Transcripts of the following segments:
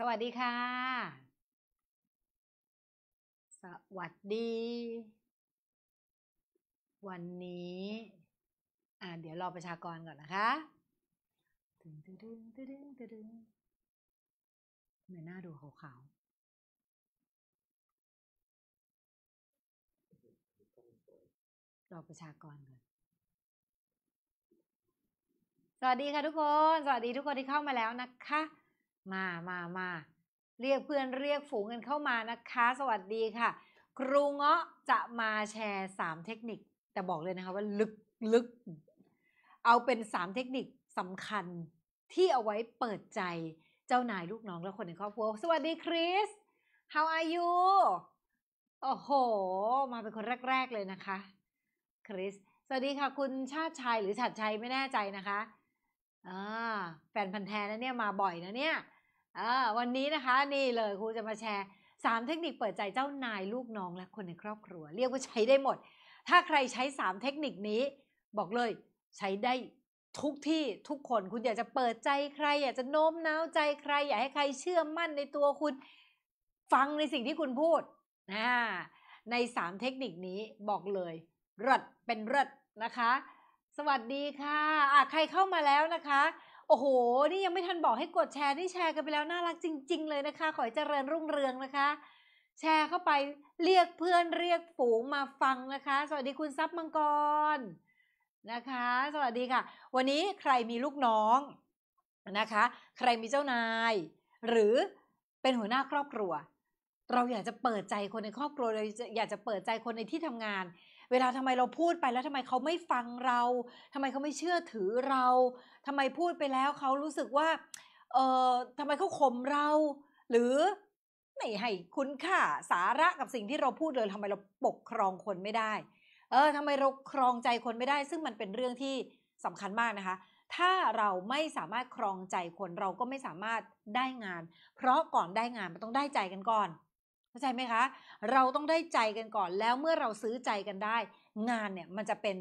สวัสดีค่ะ สวัสดี วันนี้ อ่าเดี๋ยวรอประชากรก่อนนะคะตึงตึงตึงตึงตึงเหมือนหน้าดูขาวๆรอประชากรก่อน สวัสดีค่ะทุกคน สวัสดีทุกคนที่เข้ามาแล้วนะคะมา มา มา เรียกเพื่อนเรียกฝูงกันเข้ามานะคะ สวัสดีค่ะ ครูเงาะ จะมาแชร์สามเทคนิค แต่บอกเลยนะคะว่าลึกลึก เอาเป็นสามเทคนิคสำคัญที่เอาไว้เปิดใจ เจ้านายลูกน้องและคนในครอบครัวสวัสดีคริส how are you โอ้โห มาเป็นคนแรก ๆ เลยนะคะ คริส สวัสดีค่ะ คุณชาติชัยหรือฉัดชัยไม่แน่ใจนะคะอ่าแฟนพันธ์แท้นะเนี่ยมาบ่อยนะเนี่ยอวันนี้นะคะ นี่เลยครูจะมาแชร์3เทคนิคเปิดใจเจ้านายลูกน้องและคนในครอบครัว เรียกว่าใช้ได้หมด ถ้าใครใช้3เทคนิคนี้ บอกเลย ใช้ได้ทุกที่ทุกคนคุณอยากจะเปิดใจใคร อยากจะโน้มน้าวใจใครอยากให้ใครเชื่อมั่นในตัวคุณ ฟังในสิ่งที่คุณพูดนะใน 3 เทคนิคนี้บอกเลยรดเป็นรดนะคะ สวัสดีค่ะะใครเข้ามาแล้วนะคะโอ้โห นี่ยังไม่ทันบอกให้กดแชร์นี่แชร์กันไปแล้วน่ารักจริงๆเลยนะคะขอให้เจริญรุ่งเรืองนะคะ แชร์เข้าไปเรียกเพื่อนเรียกฝูงมาฟังนะคะ สวัสดีคุณซับมังกรนะคะ สวัสดีค่ะ วันนี้ใครมีลูกน้องนะคะ ใครมีเจ้านาย หรือเป็นหัวหน้าครอบครัว เราอยากจะเปิดใจคนในครอบครัวเราอยากจะเปิดใจคนในที่ทำงานเวลาทำไมเราพูดไปแล้ว ทำไมเขาไม่ฟังเรา ทำไมเขาไม่เชื่อถือเรา ทำไมพูดไปแล้วเขารู้สึกว่า เอ่อทำไมเขาข่มเรา หรือไม่ให้คุณค่าสาระกับสิ่งที่เราพูดเลยทำไมเราปกครองคนไม่ได้ เออทำไมเราครองใจคนไม่ได้ ซึ่งมันเป็นเรื่องที่สำคัญมากนะคะ ถ้าเราไม่สามารถครองใจคนเราก็ไม่สามารถได้งาน เพราะก่อนได้งาน มันต้องได้ใจกันก่อนเข้าใจไหมคะ เราต้องได้ใจกันก่อน แล้วเมื่อเราซื้อใจกันได้ งานเนี่ยมันจะเป็น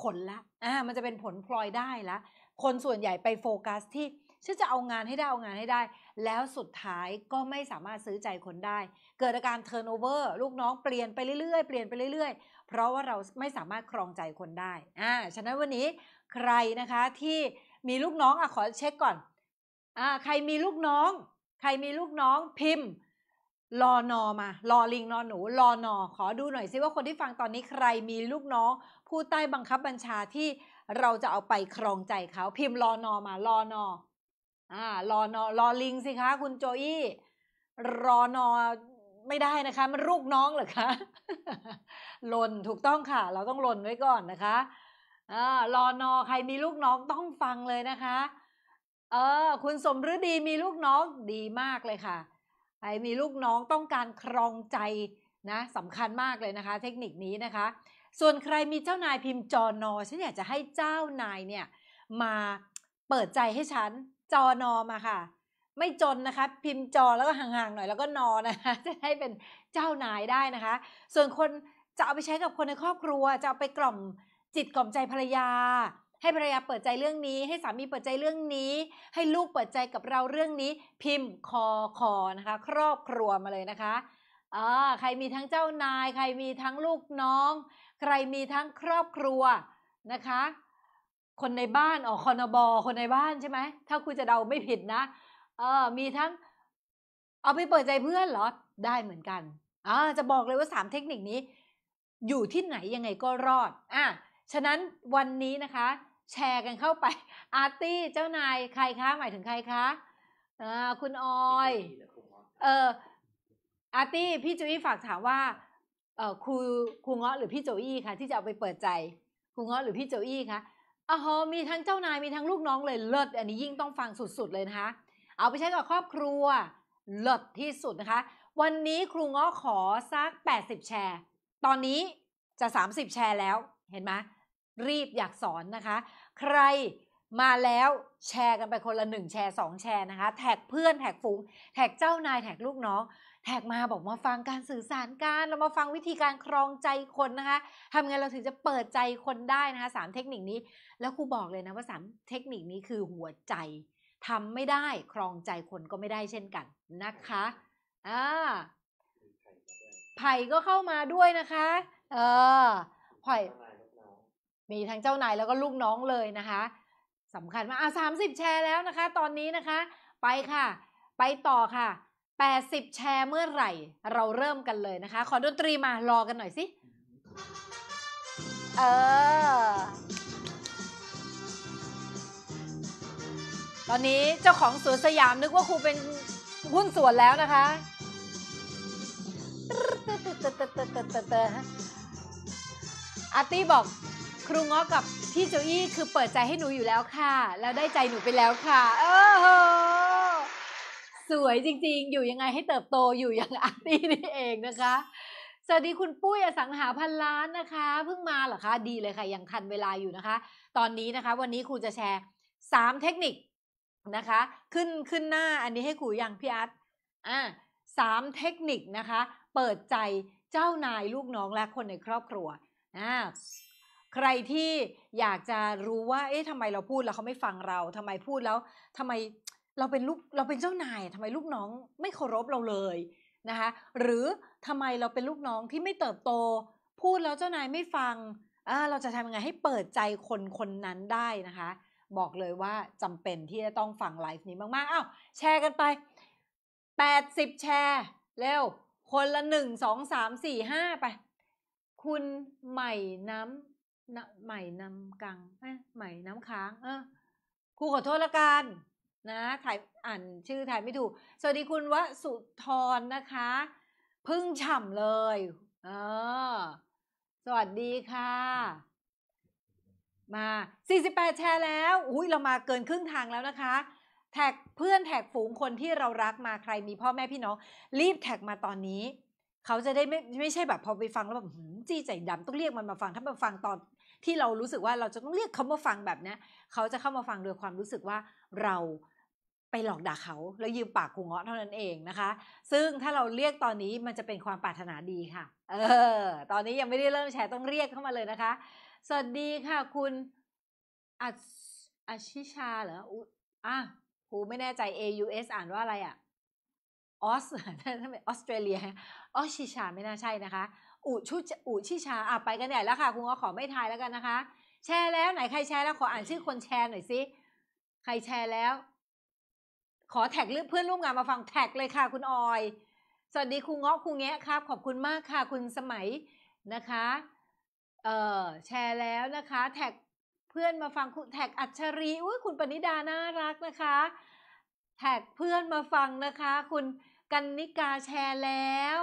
ผลละ อ่า มันจะเป็นผลพลอยได้ละคนส่วนใหญ่ไปโฟกัสที่ฉันจะเอางานให้ได้เอางานให้ได้ แล้วสุดท้ายก็ไม่สามารถซื้อใจคนได้ เกิดอาการเทิร์นโอเวอร์ลูกน้องเปลี่ยนไปเรื่อยๆ เปลี่ยนไปเรื่อยๆ เพราะว่าเราไม่สามารถครองใจคนได้ อ่า ฉะนั้นวันนี้ใครนะคะ ที่มีลูกน้องอ่ะขอเช็คก่อน อ่า ใครมีลูกน้อง ใครมีลูกน้องพิมพ์รอนอมารอลิงรอนหนูรอนอขอดูหน่อยซิว่าคนที่ฟังตอนนี้ใครมีลูกน้อง ผู้ใต้บังคับบัญชาที่เราจะเอาไปครองใจเขาพิมพ์รอนอมารอนออ่ารอนอรอลิงสิคะ คุณโจอี้รอนอไม่ได้นะคะ มันลูกน้องเหรอคะลนถูกต้องค่ะ เราต้องลนไว้ก่อนนะคะอ่ารอนอใครมีลูกน้องต้องฟังเลยนะคะ เออ คุณสมฤดีมีลูกน้องดีมากเลยค่ะมีลูกน้องต้องการครองใจนะสำคัญมากเลยนะคะ เทคนิคนี้นะคะ ส่วนใครมีเจ้านายพิมพ์จอนอฉันอยากจะให้เจ้านายเนี่ยมาเปิดใจให้ฉันจอนอมาค่ะ ไม่จนนะคะ พิมพ์จอแล้วก็ห่างๆหน่อย แล้วก็นอนะคะจะให้เป็นเจ้านายได้นะคะ ส่วนคนจะเอาไปใช้กับคนในครอบครัวจะเอาไปกล่อมจิตกล่อมใจภรรยาให้ภรรยาเปิดใจเรื่องนี้ให้สามีเปิดใจเรื่องนี้ ให้ลูกเปิดใจกับเราเรื่องนี้ พิมพ์คอคอนะคะ ครอบครัวมาเลยนะคะอ่าใครมีทั้งเจ้านาย ใครมีทั้งลูกน้อง ใครมีทั้งครอบครัวนะคะ คนในบ้านอ๋อคอนบอ คนในบ้านใช่ไหมถ้าคุณจะเดาไม่ผิดนะเออมีทั้งเอาไปเปิดใจเพื่อนเหรอได้เหมือนกันอ่าจะบอกเลยว่าสามเทคนิคนี้ อยู่ที่ไหนยังไงก็รอดอ่ะฉะนั้นวันนี้นะคะแชร์กันเข้าไป อาร์ตี้เจ้านายใครคะ หมายถึงใครคะอ่าคุณออย เออ อาร์ตี้พี่จุ้ยฝากถามว่าเออครูครูเงาะหรือพี่โจอี้คะที่จะเอาไปเปิดใจครูเงาะหรือพี่โจอี้คะอ๋อมีทั้งเจ้านายมีทั้งลูกน้องเลยเลิศอันนี้ยิ่งต้องฟังสุด ๆเลยนะคะเอาไปใช้กับครอบครัวเลิศที่สุดนะคะ วันนี้ครูเงาะขอสัก80แชร์ ตอนนี้จะ 30แชร์แล้วเห็นไหมรีบอยากสอนนะคะ ใครมาแล้ว แชร์กันไปคนละหนึ่งแชร์สองแชร์นะคะ แท็กเพื่อนแท็กฝูงแท็กเจ้านายแท็กลูกน้องแท็กมาบอกมาฟังการสื่อสารการเรามาฟังวิธีการครองใจคนนะคะทำไงเราถึงจะเปิดใจคนได้นะคะสามเทคนิคนี้ แล้วครูบอกเลยนะ ว่าสามเทคนิคนี้คือหัวใจทำไม่ได้ครองใจคนก็ไม่ได้เช่นกันนะคะอ่าไผ่ก็เข้ามาด้วยนะคะ เออไผ่มีทั้งเจ้านายแล้วก็ลูกน้องเลยนะคะ สำคัญมาก อ่ะสามสิบแชร์แล้วนะคะ ตอนนี้นะคะ ไปค่ะ ไปต่อค่ะแปดสิบแชร์เมื่อไหร่เราเริ่มกันเลยนะคะ ขอดนตรีมารอกันหน่อยสิ เออ ตอนนี้เจ้าของสวนสยามนึกว่าครูเป็นหุ้นส่วนแล้วนะคะอาร์ตี้บอกครูง้อกับพี่โจอี้คือเปิดใจให้หนูอยู่แล้วค่ะ แล้วได้ใจหนูไปแล้วค่ะโอ้โหสวยจริง ๆ อยู่ยังไงให้เติบโตอยู่อย่างอาร์ตี้นี่เองนะคะ สวัสดีคุณปุ้ยอสังหาพันล้านนะคะเพิ่งมาเหรอคะดีเลยค่ะยังทันเวลาอยู่นะคะ ตอนนี้นะคะ วันนี้ครูจะแชร์3เทคนิคนะคะ ขึ้นขึ้นหน้าอันนี้ให้ครูยังพี่อาร์ตอ่าสามเทคนิคนะคะ เปิดใจเจ้านายลูกน้องและคนในครอบครัวอ่าใครที่อยากจะรู้ว่า เอ๊ะทำไมเราพูดแล้วเขาไม่ฟังเรา ทำไมพูดแล้วทำไมเราเป็นลูก เราเป็นเจ้านาย ทำไมลูกน้องไม่เคารพเราเลยนะคะ หรือทำไมเราเป็นลูกน้องที่ไม่เติบโต พูดแล้วเจ้านายไม่ฟังเราจะทำยังไงให้เปิดใจคนคนนั้นได้นะคะ บอกเลยว่าจำเป็นที่จะต้องฟังไลฟ์นี้มากๆ อ้าวแชร์กันไป80แชร์เร็ว คนละ1 2 3 4 5 ไป คุณใหม่น้ำใหม่น้ำกัง ใหม่น้ำค้าง เออครูขอโทษละกันนะ ถ่ายอ่านชื่อถ่ายไม่ถูก สวัสดีคุณวสุธรนะคะ พึ่งฉ่ำเลย เออ สวัสดีค่ะ มา 48 แชร์แล้ว อุ้ย เรามาเกินครึ่งทางแล้วนะคะ แท็กเพื่อนแท็กฝูงคนที่เรารักมา ใครมีพ่อแม่พี่น้อง รีบแท็กมาตอนนี้ เขาจะได้ไม่ไม่ใช่แบบพอไปฟังแล้วแบบจี้ใจดำต้องเรียกมันมาฟัง ถ้ามาฟังตอนที่เรารู้สึกว่าเราจะต้องเรียกเขามาฟังแบบนี้เขาจะเข้ามาฟังโดยความรู้สึกว่าเราไปหลอกด่าเขาแล้วยืมปากคูเงาะเท่านั้นเองนะคะ ซึ่งถ้าเราเรียกตอนนี้มันจะเป็นความปรารถนาดีค่ะ เออ ตอนนี้ยังไม่ได้เริ่มแชร์ ต้องเรียกเข้ามาเลยนะคะ สวัสดีค่ะคุณอัชอชิชาเหรออ่ะคูไม่แน่ใจ AUS อ่านว่าอะไรอะ่ะ ออสไมออสเตรเลียออชิชาไม่น่าใช่นะคะอูชุอูชิชาอ่ะไปกันใหญ่แล้วค่ะคุณก็ขอไม่ทายแล้วกันนะคะ แชร์แล้วไหนใครแชร์แล้วขออ่านชื่อคนแชร์หน่อยสิใครแชร์แล้ว ขอแท็กเพื่อนร่วมงานมาฟังแท็กเลยค่ะ คุณออยสวัสดีครูเงาะครูแงะครับ ขอบคุณมากค่ะคุณสมัยนะคะเอ่อแชร์แล้วนะคะ แท็กเพื่อนมาฟังคุณแท็กอัจฉริอุ้ยคุณปณิดาน่ารักนะคะ แท็กเพื่อนมาฟังนะคะ คุณกันนิกาแชร์แล้ว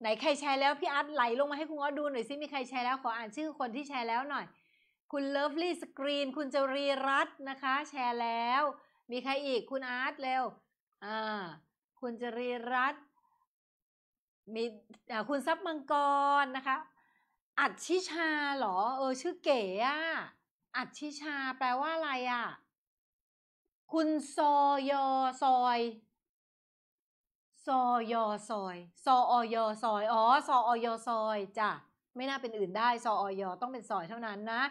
ไหนใครแชร์แล้วพี่อาร์ตไหลลงมาให้คุณอ้อดูหน่อยซิมีใครแชร์แล้ว ขออ่านชื่อคนที่แชร์แล้วหน่อย คุณเลิฟลี่สกรีนคุณจรีรัตน์นะคะ แชร์แล้ว มีใครอีก คุณอาร์ตเร็วอ่า คุณจรีรัตน์มีคุณซับมังกรนะคะ อัดชิชาหรอเออชื่อเก๋อะอัดชิชาแปลว่าอะไรอะคุณซอยอซอยซอยอซอย ซอ อยซอย อ๋อซออยซอยจ้ะไม่น่าเป็นอื่นได้ซอ อยต้องเป็นซอยเท่านั้นนะ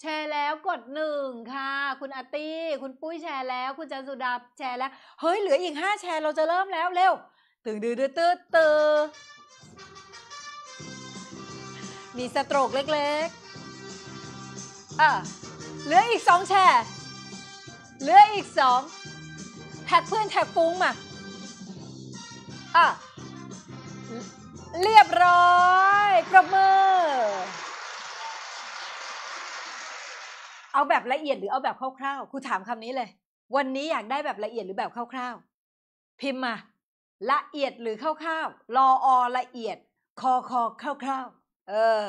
แชร์แล้วกดหนึ่งค่ะ คุณอาตี้คุณปุ้ยแชร์แล้ว คุณจันสุดาแชร์แล้ว เฮ้ยเหลืออีกห้าแชร์เราจะเริ่มแล้วเร็วตึงดื้อดื้อตื้อตือมีสตรกเล็กๆอ่ะเหลืออีกสองแชร์เหลืออีกสองแท็กเพื่อนแท็กฟุ้งมาอ่ะเรียบร้อยประมือ เอาแบบละเอียดหรือเอาแบบคร่าวๆครูถามคำนี้เลย วันนี้อยากได้แบบละเอียดหรือแบบคร่าวๆ พิมพ์มา ละเอียดหรือคร่าวๆรออละเอียดคอคอคร่าวๆเออ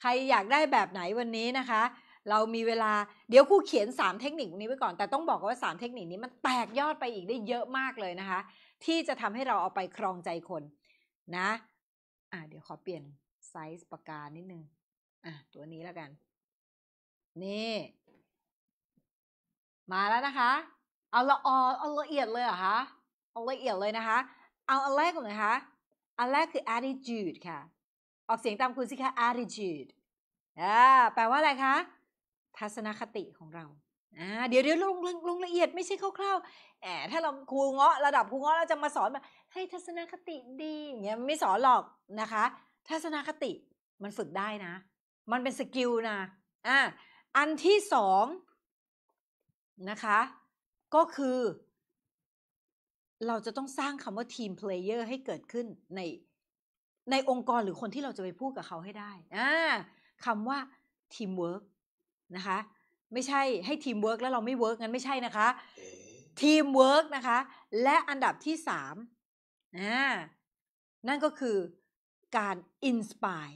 ใครอยากได้แบบไหนวันนี้นะคะ เรามีเวลาเดี๋ยวครูเขียน3เทคนิคนี้ไว้ก่อน แต่ต้องบอกว่า3เทคนิคนี้มันแตกยอดไปอีกได้เยอะมากเลยนะคะที่จะทำให้เราเอาไปครองใจคน นะอ่ะเดี๋ยวขอเปลี่ยนไซส์ปากกานิดนึงอ่ะตัวนี้แล้วกัน นี่ มาแล้วนะคะ เอาละออเอาละเอียดเลยเหรอคะ เอาละเอียดเลยนะคะ เอาอันแรกก่อนเลยคะอันแรกคือ attitude ค่ะ ออกเสียงตามคุณสิคะ attitude อ่าแปลว่าอะไรคะ ทัศนคติของเราอ่าเดี๋ยวเดี๋ยวลงลงลงละเอียดไม่ใช่คร่าวๆ แหม ถ้าเราครูเงาะระดับครูเงาะเราจะมาสอนแบบให้ทัศนคติดีอย่างเงี้ยไม่สอนหรอกนะคะ ทัศนคติมันฝึกได้นะ มันเป็นสกิลนะ อ่า อันที่สองนะคะ ก็คือเราจะต้องสร้างคำว่าทีมเพลเยอร์ให้เกิดขึ้นในในองค์กรหรือคนที่เราจะไปพูดกับเขาให้ได้อ่าคำว่าทีมเวิร์กนะคะไม่ใช่ให้ทีมเวิร์กแล้วเราไม่เวิร์กงั้นไม่ใช่นะคะทีมเวิร์กนะคะ และอันดับที่สามนะนั่นก็คือการอินสปาย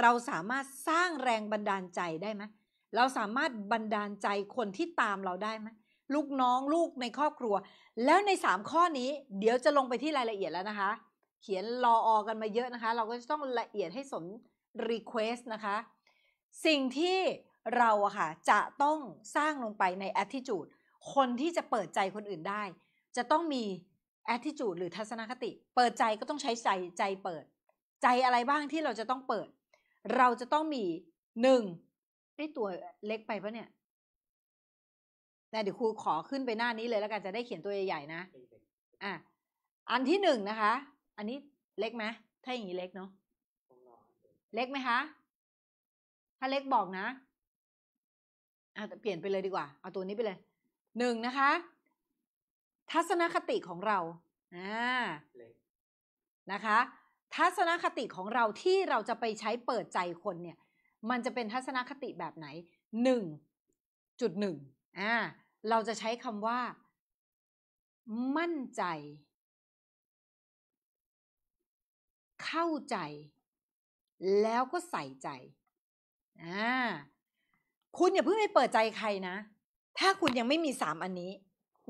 เราสามารถสร้างแรงบันดาลใจได้ไหมเราสามารถบันดาลใจคนที่ตามเราได้ไหมลูกน้องลูกในครอบครัว แล้วในสามข้อนี้ เดี๋ยวจะลงไปที่รายละเอียดแล้วนะคะ เขียนรอออกันมาเยอะนะคะ เราก็จะต้องละเอียดให้สมรีเควสนะคะ สิ่งที่เราอะค่ะ จะต้องสร้างลงไปใน attitude คนที่จะเปิดใจคนอื่นได้ จะต้องมี attitude หรือทัศนคติ เปิดใจก็ต้องใช้ใจใจเปิด ใจอะไรบ้างที่เราจะต้องเปิด เราจะต้องมีหนึ่งไอ้ตัวเล็กไปปะเนี่ยนะเดี๋ยวครูขอขึ้นไปหน้านี้เลยแล้วกันจะได้เขียนตัวใหญ่ๆนะอ่ะอันที่หนึ่งนะคะ อันนี้เล็กไหมถ้าอย่างนี้เล็กเนาะเล็กไหมคะถ้าเล็กบอกนะอาจจะเปลี่ยนไปเลยดีกว่า เอาตัวนี้ไปเลย หนึ่งนะคะ ทัศนคติของเราอ่านะคะ ทัศนคติของเราที่เราจะไปใช้เปิดใจคนเนี่ย มันจะเป็นทัศนคติแบบไหนหนึ่งจุดหนึ่งอ่าเราจะใช้คำว่า มั่นใจ เข้าใจ แล้วก็ใส่ใจอ่าคุณอย่าเพิ่งไปเปิดใจใครนะ ถ้าคุณยังไม่มีสามอันนี้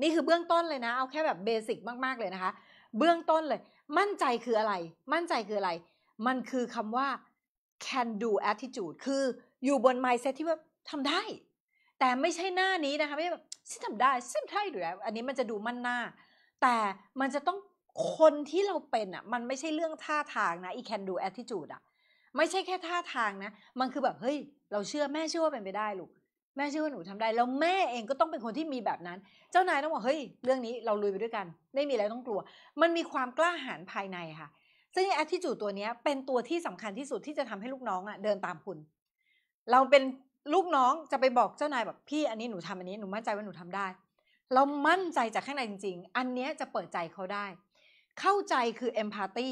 นี่คือเบื้องต้นเลยนะ เอาแค่แบบเบสิกมากๆเลยนะคะ เบื้องต้นเลย มั่นใจคืออะไร มั่นใจคืออะไร มันคือคำว่า can do attitude คืออยู่บน mindset ที่ว่าทำได้ แต่ไม่ใช่หน้านี้นะคะ ไม่แบบฉันทำได้ ฉันได้อรืออันนี้มันจะดูมั่นหน้า แต่มันจะต้องคนที่เราเป็นอ่ะ มันไม่ใช่เรื่องท่าทางนะอี can do attitude อ่ะไม่ใช่แค่ท่าทางนะ มันคือแบบเฮ้ยเราเชื่อแม่เชื่อว่าเป็นไปได้ลูกแม่เชื่อว่าหนูทำได้แล้วแม่เองก็ต้องเป็นคนที่มีแบบนั้น เจ้านายต้องบอกเฮ้ยเรื่องนี้ เราลุยไปด้วยกัน ไม่มีอะไรต้องกลัว มันมีความกล้าหาญภายในค่ะ ซึ่งแอททิจูดตัวนี้เป็นตัวที่สำคัญที่สุดที่จะทำให้ลูกน้องอะเดินตามคุณ เราเป็นลูกน้องจะไปบอกเจ้านายแบบพี่ อันนี้หนูทำอันนี้หนูมั่นใจว่าหนูทำได้ เรามั่นใจจากข้างในจริง ๆ อันนี้จะเปิดใจเขาได้เข้าใจคือเอมพัตตี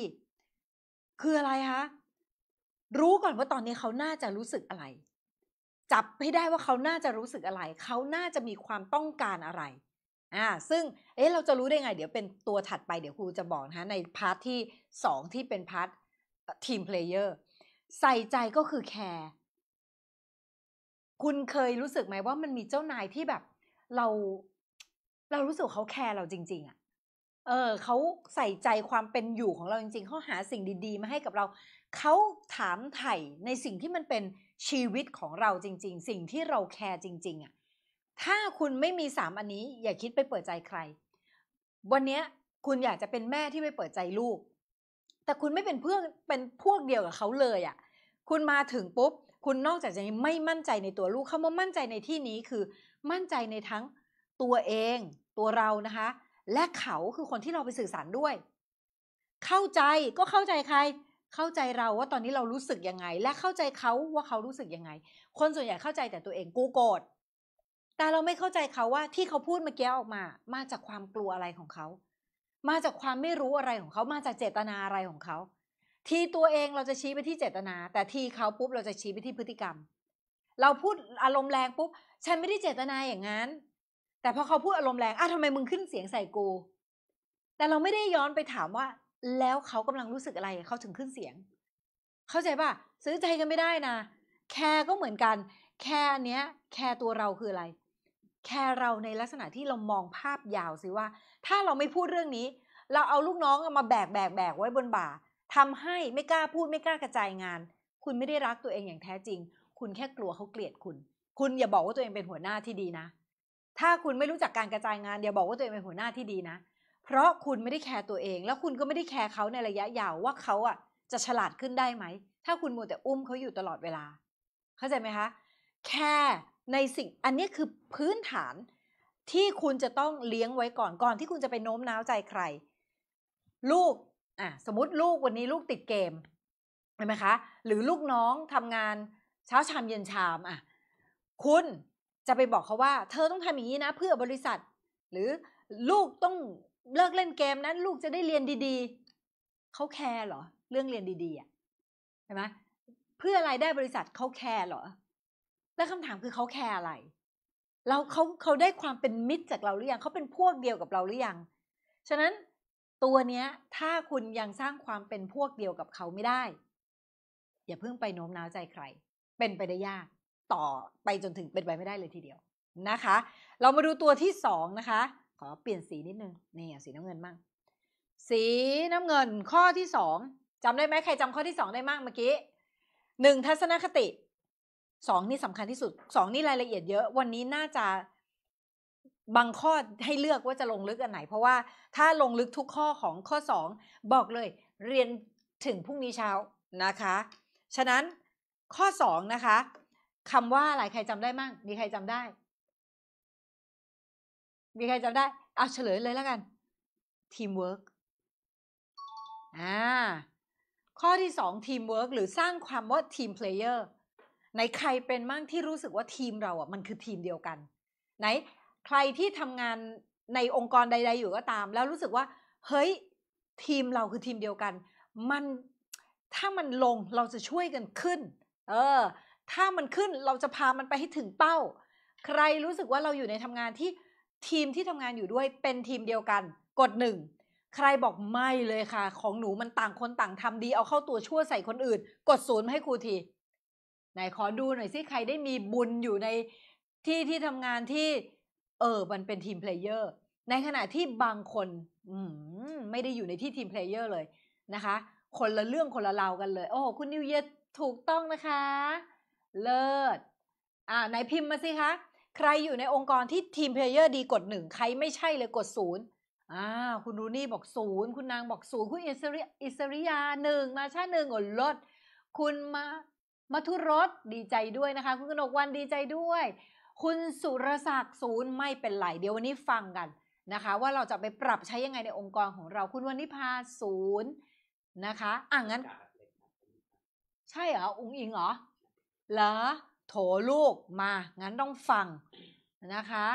คืออะไรคะรู้ก่อนว่าตอนนี้เขาน่าจะรู้สึกอะไร จับให้ได้ว่าเขาน่าจะรู้สึกอะไร เขาน่าจะมีความต้องการอะไรอ่าซึ่งเอ๊ะเราจะรู้ได้ไง เดี๋ยวเป็นตัวถัดไป เดี๋ยวครูจะบอกนะในพาร์ทที่2ที่เป็นพาร์ททีมเพลเยอร์ ใส่ใจก็คือแคร์คุณเคยรู้สึกไหมว่ามันมีเจ้านายที่แบบ เราเรารู้สึกเขาแคร์เราจริงๆอะ่ะเออเขาใส่ใจความเป็นอยู่ของเราจริงๆเขาหาสิ่งดีๆมาให้กับเราเขาถามไถ่ในสิ่งที่มันเป็นชีวิตของเราจริง ๆ สิ่งที่เราแคร์จริงๆอะ ถ้าคุณไม่มีสามอันนี้ อย่าคิดไปเปิดใจใคร วันนี้คุณอยากจะเป็นแม่ที่ไปเปิดใจลูก แต่คุณไม่เป็นเพื่อนเป็นพวกเดียวกับเขาเลยอะคุณมาถึงปุ๊บ คุณนอกจากจะไม่มั่นใจในตัวลูกเขาม่ามั่นใจในที่นี้คือมั่นใจในทั้งตัวเอง ตัวเรานะคะ และเขาคือคนที่เราไปสื่อสารด้วย เข้าใจก็เข้าใจใครเข้าใจเราว่าตอนนี้เรารู้สึกยังไง และเข้าใจเขาว่าเขารู้สึกยังไง คนส่วนใหญ่เข้าใจแต่ตัวเอง กูโกรธแต่เราไม่เข้าใจเขาว่า ที่เขาพูดเมื่อกี้ออกมามาจากความกลัวอะไรของเขา มาจากความไม่รู้อะไรของเขามาจากเจตนาอะไรของเขา ทีตัวเองเราจะชี้ไปที่เจตนา แต่ทีเขาปุ๊บเราจะชี้ไปที่พฤติกรรม เราพูดอารมณ์แรงปุ๊บ ฉันไม่ได้เจตนาอย่างนั้น แต่พอเขาพูดอารมณ์แรงอาะทำไมมึงขึ้นเสียงใส่กู แต่เราไม่ได้ย้อนไปถามว่าแล้วเขากำลังรู้สึกอะไรเขาถึงขึ้นเสียง เข้าใจป่ะซื้อใจกันไม่ได้นะแคร์ก็เหมือนกัน แคร์เนี้ยแคร์ตัวเราคืออะไร แคร์เราในลักษณะที่เรามองภาพยาวสิว่า ถ้าเราไม่พูดเรื่องนี้ เราเอาลูกน้องมาแบกแบกแบกไว้บนบ่า ทำให้ไม่กล้าพูดไม่กล้ากระจายงาน คุณไม่ได้รักตัวเองอย่างแท้จริงคุณแค่กลัวเขาเกลียดคุณ คุณอย่าบอกว่าตัวเองเป็นหัวหน้าที่ดีนะ ถ้าคุณไม่รู้จักการกระจายงานอย่าบอกว่าตัวเองเป็นหัวหน้าที่ดีนะเพราะคุณไม่ได้แคร์ตัวเอง แล้วคุณก็ไม่ได้แคร์เขาในระยะยาวว่าเขาอ่ะจะฉลาดขึ้นได้ไหมถ้าคุณมัวแต่อุ้มเขาอยู่ตลอดเวลา เข้าใจไหมคะแค่ในสิ่งอันนี้คือพื้นฐานที่คุณจะต้องเลี้ยงไว้ก่อนก่อนที่คุณจะไปโน้มน้าวใจใคร ลูกอ่ะสมมติลูกวันนี้ลูกติดเกมใช่ไหมคะหรือลูกน้องทำงานเช้าชามเย็นชามอ่ะคุณจะไปบอกเขาว่า เธอต้องทำอย่างนี้นะเพื่อบริษัท หรือลูกต้องเลิกเล่นเกมนั้นลูกจะได้เรียนดีๆ เขาแคร์เหรอ เรื่องเรียนดี ๆ อ่ะใช่ไหมเพื่ออะไรได้บริษัทเขาแคร์เหรอแล้วคำถามคือเขาแคร์อะไรเราเขาเขาได้ความเป็นมิตรจากเราหรือยังเขาเป็นพวกเดียวกับเราหรือยัง ฉะนั้นตัวเนี้ย ถ้าคุณยังสร้างความเป็นพวกเดียวกับเขาไม่ได้ อย่าเพิ่งไปโน้มน้าวใจใคร เป็นไปได้ยาก ต่อไปจนถึงเป็นไปไม่ได้เลยทีเดียวนะคะ เรามาดูตัวที่สองนะคะขอเปลี่ยนสีนิดนึงนี่สีน้ำเงินมั่งสีน้ำเงิน ข้อที่สองจำได้ไหมใครจำข้อที่สองได้มั่งเมื่อกี้หนึ่งทัศนคติสองนี่สำคัญที่สุดสองนี่รายละเอียดเยอะ วันนี้น่าจะบางข้อให้เลือกว่าจะลงลึกอันไหนเพราะว่าถ้าลงลึกทุกข้อของข้อสองบอกเลย เรียนถึงพรุ่งนี้เช้านะคะ ฉะนั้นข้อสองนะคะคำว่าอะไรใครจำได้มั่งมีใครจำได้มีใครจำได้เอาเฉลยเลยแล้วกันทีมเวิร์กอ่าข้อที่สองทีมเวิร์กหรือสร้างความว่าทีมเพลเยอร์ในใครเป็นมั่งที่รู้สึกว่าทีมเราอ่ะมันคือทีมเดียวกัน ไหน ใครที่ทำงานในองค์กรใด ๆ อยู่ก็ตาม แล้วรู้สึกว่าเฮ้ย ทีมเราคือทีมเดียวกัน มันถ้ามันลงเราจะช่วยกันขึ้น เออ ถ้ามันขึ้นเราจะพามันไปให้ถึงเป้า ใครรู้สึกว่าเราอยู่ในทำงานที่ทีมที่ทำงานอยู่ด้วยเป็นทีมเดียวกัน กดหนึ่งใครบอกไม่เลยค่ะ ของหนูมันต่างคนต่างทำดี เอาเข้าตัวชั่วใส่คนอื่น กดศูนย์ให้ครูที ไหนขอดูหน่อยสิใครได้มีบุญอยู่ในที่ที่ทำงานที่ เออมันเป็นทีมเพลเยอร์ในขณะที่บางคนมไม่ได้อยู่ในที่ทีมเพลเยอร์เลยนะคะ คนละเรื่องคนละเรากันเลย โอ้คุณนิวเยียถูกต้องนะคะ เลิศอ่าไหนพิมพ์มาสิคะใครอยู่ในองค์กรที่ทีมเพลเยอร์ ดีกดหนึ่งใครไม่ใช่เลยกดศูนย์อ่าคุณรูนี่บอกศูนย์คุณนางบอกศูนย์คุณอิสริอิสริยาหนึ่งมาชาหนึ่งอดลดคุณมามาทุรสดีใจด้วยนะคะ คุณกนกวันดีใจด้วย คุณสุรศักดิ์ศูนย์ไม่เป็นไรเดี๋ยววันนี้ฟังกันนะคะ ว่าเราจะไปปรับใช้ยังไงในองค์กรของเรา คุณวันนิพาศูนย์นะคะ อ่ะงั้นใช่เหรอ อุ้งอิงเหรอเหรอโถลูกมา งั้นต้องฟัง นะคะ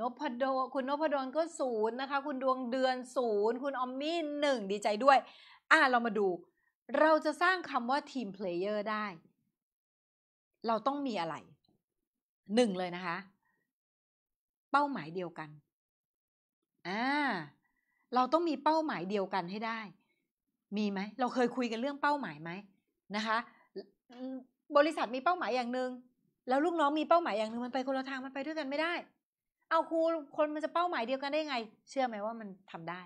นพดลคุณนพดลก็ศูนย์นะคะ คุณดวงเดือนศูนย์ คุณอมมี่หนึ่งดีใจด้วย อ่า เรามาดู เราจะสร้างคำว่าทีมเพลเยอร์ได้ เราต้องมีอะไร หนึ่งเลยนะคะ เป้าหมายเดียวกัน อ่า เราต้องมีเป้าหมายเดียวกันให้ได้ มีไหม เราเคยคุยกันเรื่องเป้าหมายไหมนะคะบริษัทมีเป้าหมายอย่างหนึ่งแล้วลูกน้องมีเป้าหมายอย่างหนึ่งมันไปคนละทาง มันไปด้วยกันไม่ได้ เอาครูคนมันจะเป้าหมายเดียวกันได้ไง เชื่อไหมว่ามันทำได้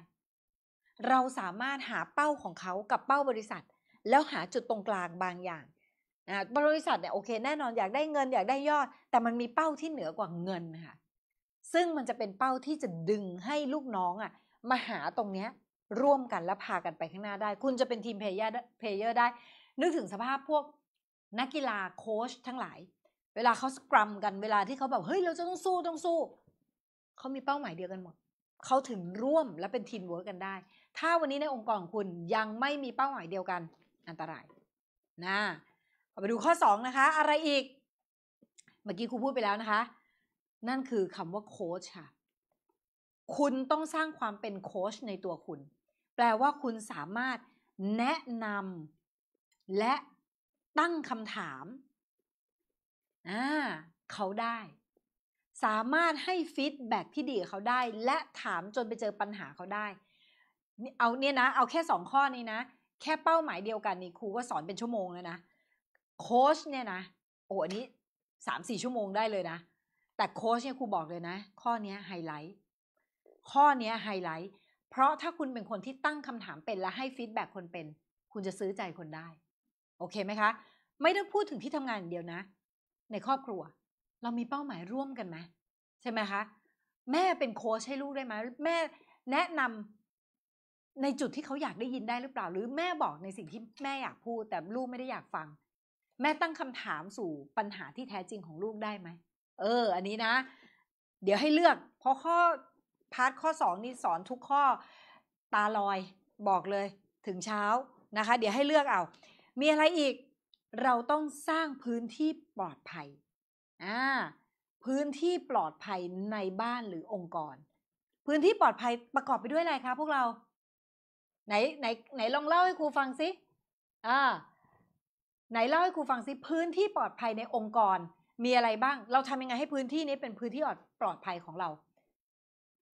เราสามารถหาเป้าของเขากับเป้าบริษัท แล้วหาจุดตรงกลางบางอย่างบริษัทเนี่ยโอเค แน่นอนอยากได้เงินอยากได้ยอด แต่มันมีเป้าที่เหนือกว่าเงินค่ะ ซึ่งมันจะเป็นเป้าที่จะดึงให้ลูกน้องอ่ะมาหาตรงเนี้ย ร่วมกันและพากันไปข้างหน้าได้ คุณจะเป็นทีมเพ์เยอร์ได้นึกถึงสภาพพวกนักกีฬาโค้ชทั้งหลาย เวลาเขาสกรัมกันเวลาที่เขาแบบเฮ้ยเราจะต้องสู้ต้องสู้เขามีเป้าหมายเดียวกันหมดเขาถึงร่วมและเป็นทีมเวิร์กกันได้ ถ้าวันนี้ในองค์กรของคุณยังไม่มีเป้าหมายเดียวกัน อันตราย นะไปดูข้อ2นะคะ อะไรอีก เมื่อกี้ครูพูดไปแล้วนะคะ นั่นคือคำว่าโค้ชค่ะ คุณต้องสร้างความเป็นโค้ชในตัวคุณ แปลว่าคุณสามารถแนะนำและตั้งคำถามอ่าเขาได้ สามารถให้ฟีดแบ็ที่ดีเขาได้ และถามจนไปเจอปัญหาเขาได้ เอาเนี่ยนะ เอาแค่สองข้อนี้นะ แค่เป้าหมายเดียวกันนี่ครูก็สอนเป็นชั่วโมงแล้วนะ โค้ชเนี่ยนะ โอ้อันนี้ สามสี่ชั่วโมงได้เลยนะ แต่โค้ชเนี่ยครูบอกเลยนะ ข้อนี้ไฮไลท์ ข้อนี้ไฮไลท์ เพราะถ้าคุณเป็นคนที่ตั้งคำถามเป็นและให้ฟีดแบ็คนเป็น คุณจะซื้อใจคนได้โอเคไหมคะไม่ได้พูดถึงที่ทำงานเดียวนะ ในครอบครัว เรามีเป้าหมายร่วมกันไหมใช่ไหมคะแม่เป็นโค้ชให้ลูกได้ไหมแม่ แนะนำในจุดที่เขาอยากได้ยินได้หรือเปล่า หรือแม่บอกในสิ่งที่แม่อยากพูดแต่ลูกไม่ได้อยากฟัง แม่ตั้งคำถามสู่ปัญหาที่แท้จริงของลูกได้ไหมเออ อันนี้นะ เดี๋ยวให้เลือกเพราะข้อพาร์ทข้อสองนี่สอนทุกข้อ ตาลอย บอกเลยถึงเช้านะคะ เดี๋ยวให้เลือกเอามีอะไรอีก เราต้องสร้างพื้นที่ปลอดภัย อ่า พื้นที่ปลอดภัยในบ้านหรือองค์กร พื้นที่ปลอดภัยประกอบไปด้วยอะไรคะ พวกเรา ไหนไหนไหนลองเล่าให้ครูฟังสิอ่า ไหนเล่าให้ครูฟังสิพื้นที่ปลอดภัยในองค์กร มีอะไรบ้าง เราทำยังไงให้พื้นที่นี้เป็นพื้นที่ปลอดภัยของเรา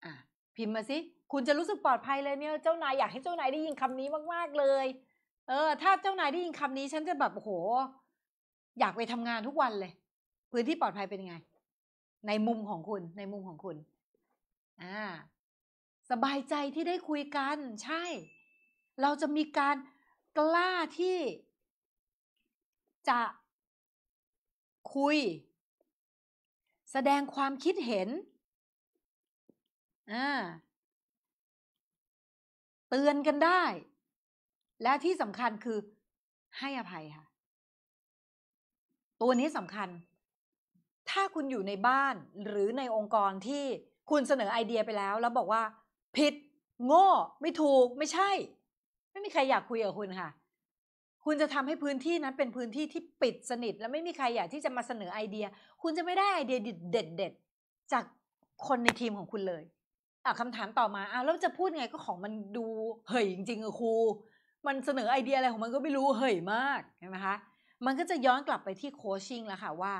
อ่า พิมพ์มาสิ คุณจะรู้สึกปลอดภัยเลยเนี่ย เจ้านายอยากให้เจ้านายได้ยินคำนี้มากๆเลยเออถ้าเจ้านายได้ยินคำนี้ ฉันจะแบบโอ้โห อยากไปทำงานทุกวันเลย พื้นที่ปลอดภัยเป็นยังไง ในมุมของคุณ ในมุมของคุณอ่าสบายใจที่ได้คุยกัน ใช่ เราจะมีการกล้าที่ จะคุย แสดงความคิดเห็นอ่าเตือนกันได้และที่สำคัญคือให้อภัยค่ะ ตัวนี้สำคัญ ถ้าคุณอยู่ในบ้านหรือในองค์กรที่คุณเสนอไอเดียไปแล้ว แล้วบอกว่า ผิด โง่ ไม่ถูก ไม่ใช่ ไม่มีใครอยากคุยกับคุณค่ะ คุณจะทำให้พื้นที่นั้นเป็นพื้นที่ที่ปิดสนิท และไม่มีใครอยากที่จะมาเสนอไอเดีย คุณจะไม่ได้ไอเดียเด็ดเด็ดจากคนในทีมของคุณเลยอ่ะคำถามต่อมาอ้าวแล้วจะพูดไงก็ของมันดูเหยจริง ๆอะครูมันเสนอไอเดียอะไรของมันก็ไม่รู้เ่ยมากใช่ไหมคะ มันก็จะย้อนกลับไปที่โคชชิ่งแล้วค่ะ ว่า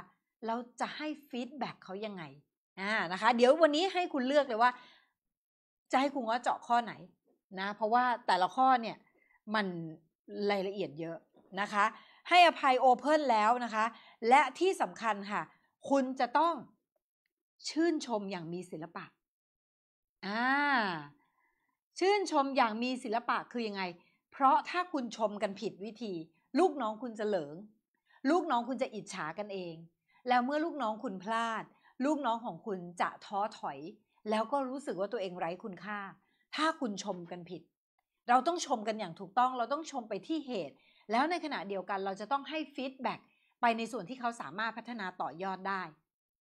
เราจะให้ฟีดแบ็กเขายังไงอ่านะคะ เดี๋ยววันนี้ให้คุณเลือกเลยว่าจะให้คุณว่าเจาะข้อไหนนะ เพราะว่าแต่ละข้อเนี่ย มันรายละเอียดเยอะนะคะ ให้อภัยโอเพนแล้วนะคะ และที่สำคัญค่ะ คุณจะต้องชื่นชมอย่างมีศิลปะอ่าชื่นชมอย่างมีศิลปะคือยังไงเพราะถ้าคุณชมกันผิดวิธี ลูกน้องคุณจะเหลิง ลูกน้องคุณจะอิจฉากันเอง แล้วเมื่อลูกน้องคุณพลาด ลูกน้องของคุณจะท้อถอย แล้วก็รู้สึกว่าตัวเองไร้คุณค่า ถ้าคุณชมกันผิด เราต้องชมกันอย่างถูกต้อง เราต้องชมไปที่เหตุ แล้วในขณะเดียวกันเราจะต้องให้ฟีดแบ็กไปในส่วนที่เขาสามารถพัฒนาต่อยอดได้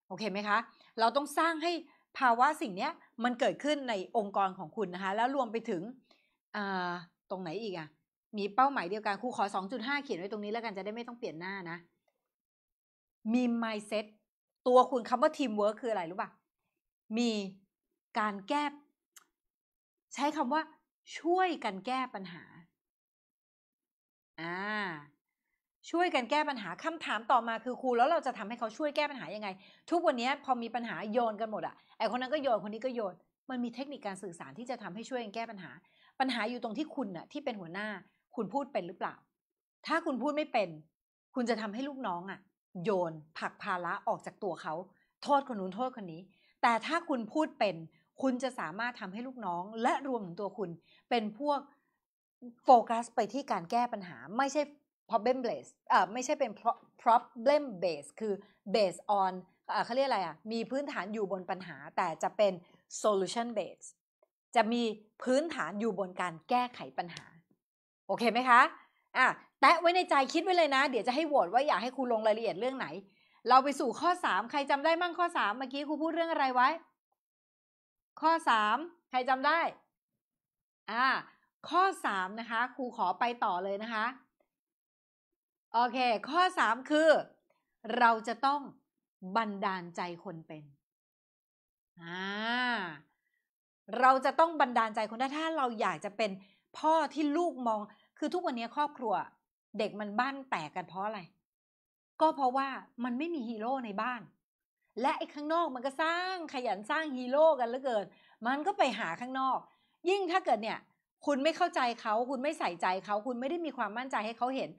โอเคไหมคะเราต้องสร้างให้ภาวะสิ่งนี้มันเกิดขึ้นในองค์กรของคุณนะคะแล้วรวมไปถึงตรงไหนอีกอะมีเป้าหมายเดียวกัน ครูขอ 2.5 เขียนไว้ตรงนี้แล้วกันจะได้ไม่ต้องเปลี่ยนหน้านะ มีมายเซ็ตตัวคุณคำว่าทีมเวิร์คคืออะไรรู้ป่ะ มีการแก้ ใช้คำว่าช่วยกันแก้ปัญหา อ่า ช่วยกันแก้ปัญหา คำถามต่อมาคือครูแล้วเราจะทำให้เขาช่วยแก้ปัญหายังไง ทุกวันนี้พอมีปัญหาโยนกันหมดอะไอคนนั้นก็โยนคนนี้ก็โยน มันมีเทคนิคการสื่อสารที่จะทำให้ช่วยกันแก้ปัญหาปัญหาอยู่ตรงที่คุณน่ะที่เป็นหัวหน้าคุณพูดเป็นหรือเปล่า ถ้าคุณพูดไม่เป็น คุณจะทำให้ลูกน้องอ่ะโยนผักภาระออกจากตัวเขาโทษคนนู้นโทษคนนี้ แต่ถ้าคุณพูดเป็นคุณจะสามารถทำให้ลูกน้องและรวมถึงตัวคุณเป็นพวกโฟกัสไปที่การแก้ปัญหา ไม่ใช่ problem based เอ่อไม่ใช่เป็น problem based คือ based on เขาเรียกอะไรอ่ะมีพื้นฐานอยู่บนปัญหา แต่จะเป็น solution based จะมีพื้นฐานอยู่บนการแก้ไขปัญหา โอเคไหมคะอ่ะแตะไว้ในใจคิดไว้เลยนะ เดี๋ยวจะให้โหวตว่าอยากให้ครูลงรายละเอียดเรื่องไหน เราไปสู่ข้อ 3 ใครจำได้มั่งข้อ 3 เมื่อกี้ครูพูดเรื่องอะไรไว้ ข้อ 3 ใครจำได้อ่าข้อ3นะคะครูขอไปต่อเลยนะคะโอเค ข้อ 3 คือเราจะต้องบันดาลใจคนเป็นอ่าเราจะต้องบันดาลใจคนได้ถ้าเราอยากจะเป็นพ่อที่ลูกมองคือทุกวันนี้ครอบครัวเด็กมันบ้านแตกกันเพราะอะไร ก็เพราะว่ามันไม่มีฮีโร่ในบ้าน และไอ้ข้างนอกมันก็สร้างขยันสร้างฮีโร่กันเหลือเกินมันก็ไปหาข้างนอก ยิ่งถ้าเกิดเนี่ย คุณไม่เข้าใจเขาคุณไม่ใส่ใจเขาคุณไม่ได้มีความมั่นใจให้เขาเห็น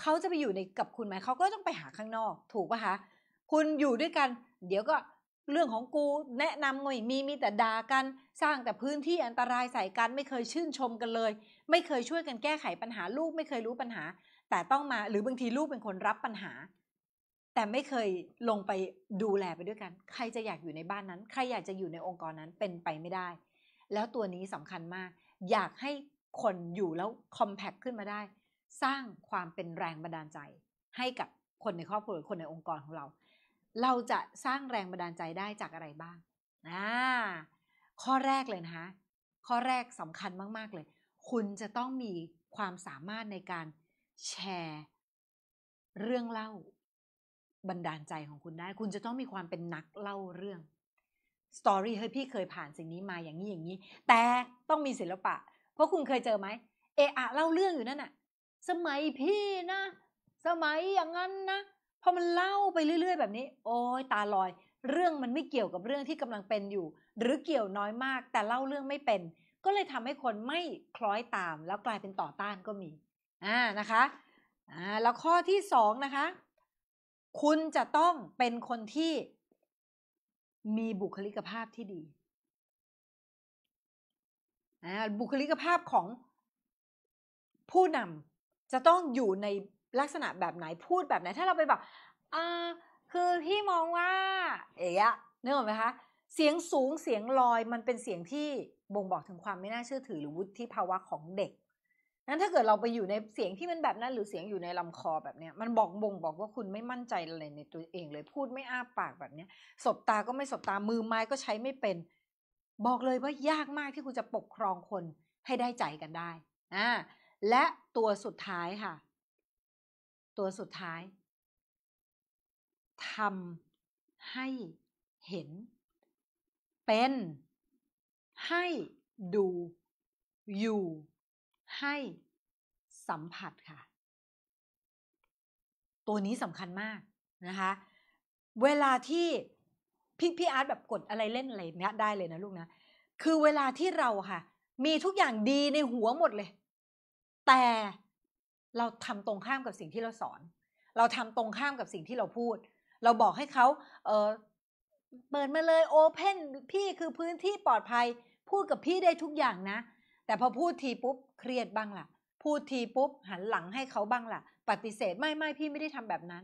เขาจะไปอยู่ในกับคุณไหมเขาก็ต้องไปหาข้างนอก ถูกปะคะคุณอยู่ด้วยกัน เดี๋ยวก็เรื่องของกู แนะนำหน่มีมีแต่ด่ากัน สร้างแต่พื้นที่อันตรายใส่กันไม่เคยชื่นชมกันเลย ไม่เคยช่วยกันแก้ไขปัญหาลูกไม่เคยรู้ปัญหา แต่ต้องมาหรือบางทีลูกเป็นคนรับปัญหา แต่ไม่เคยลงไปดูแลไปด้วยกัน ใครจะอยากอยู่ในบ้านนั้นใครอยากจะอยู่ในองค์กรนั้นเป็นไปไม่ได้ แล้วตัวนี้สำคัญมากอยากให้คนอยู่แล้วคอมแพคขึ้นมาได้ สร้างความเป็นแรงบันดาลใจ ให้กับคนในครอบครัวคนในองค์กรของเราเราจะสร้างแรงบันดาลใจได้จากอะไรบ้างนะข้อแรกเลยนะคะข้อแรกสำคัญมากๆ เลย คุณจะต้องมีความสามารถในการแชร์ เรื่องเล่าบันดาลใจของคุณได้ คุณจะต้องมีความเป็นนักเล่าเรื่อง สตอรี่เฮ้ยพี่เคยผ่านสิ่งนี้มาอย่างนี้อย่างนี้ แต่ต้องมีศิลปะ เพราะคุณเคยเจอไหมเอะอะเล่าเรื่องอยู่นั่นน่ะสมัยพี่นะ สมัยอย่างนั้นนะพอมันเล่าไปเรื่อยๆแบบนี้ โอ้ยตาลอย เรื่องมันไม่เกี่ยวกับเรื่องที่กำลังเป็นอยู่ หรือเกี่ยวน้อยมาก แต่เล่าเรื่องไม่เป็น ก็เลยทำให้คนไม่คล้อยตาม แล้วกลายเป็นต่อต้านก็มีอ่านะคะอ่าแล้วข้อที่สองนะคะ คุณจะต้องเป็นคนที่ มีบุคลิกภาพที่ดี บุคลิกภาพของผู้นำจะต้องอยู่ในลักษณะแบบไหนพูดแบบไหนถ้าเราไปแบบออาคือพี่มองว่าเอ๋ยนึกออกไหมคะ เสียงสูงเสียงลอยมันเป็นเสียงที่บ่งบอกถึงความไม่น่าเชื่อถือหรือวุฒิภาวะของเด็กนั้นถ้าเกิดเราไปอยู่ในเสียงที่มันแบบนั้น หรือเสียงอยู่ในลำคอแบบเนี้ย มันบอกบ่งบอกว่าคุณไม่มั่นใจอะไรในตัวเองเลยพูดไม่อ้าปากแบบเนี้ย สบตาก็ไม่สบตามือไม้ก็ใช้ไม่เป็น บอกเลยว่ายากมากที่คุณจะปกครองคนให้ได้ใจกันได้อ่าและตัวสุดท้ายค่ะตัวสุดท้ายทำให้เห็น เป็นให้ดูอยู่ ให้ สัมผัสค่ะ ตัวนี้สำคัญมากนะคะ เวลาที่ พี่ พี่อาร์ตแบบกดอะไรเล่นอะไรเนี้ยได้เลยนะลูกนะ คือเวลาที่เราค่ะ มีทุกอย่างดีในหัวหมดเลย แต่เราทำตรงข้ามกับสิ่งที่เราสอน เราทำตรงข้ามกับสิ่งที่เราพูด เราบอกให้เขา เออเปิดมาเลย โอเพนพี่คือพื้นที่ปลอดภัย พูดกับพี่ได้ทุกอย่างนะ แต่พอพูดทีปุ๊บเครียดบ้างละ่ะ พูดทีปุ๊บ หันหลังให้เขาบ้างละ่ะ ปฏิเสธไม่ไม่พี่ไม่ได้ทำแบบนั้น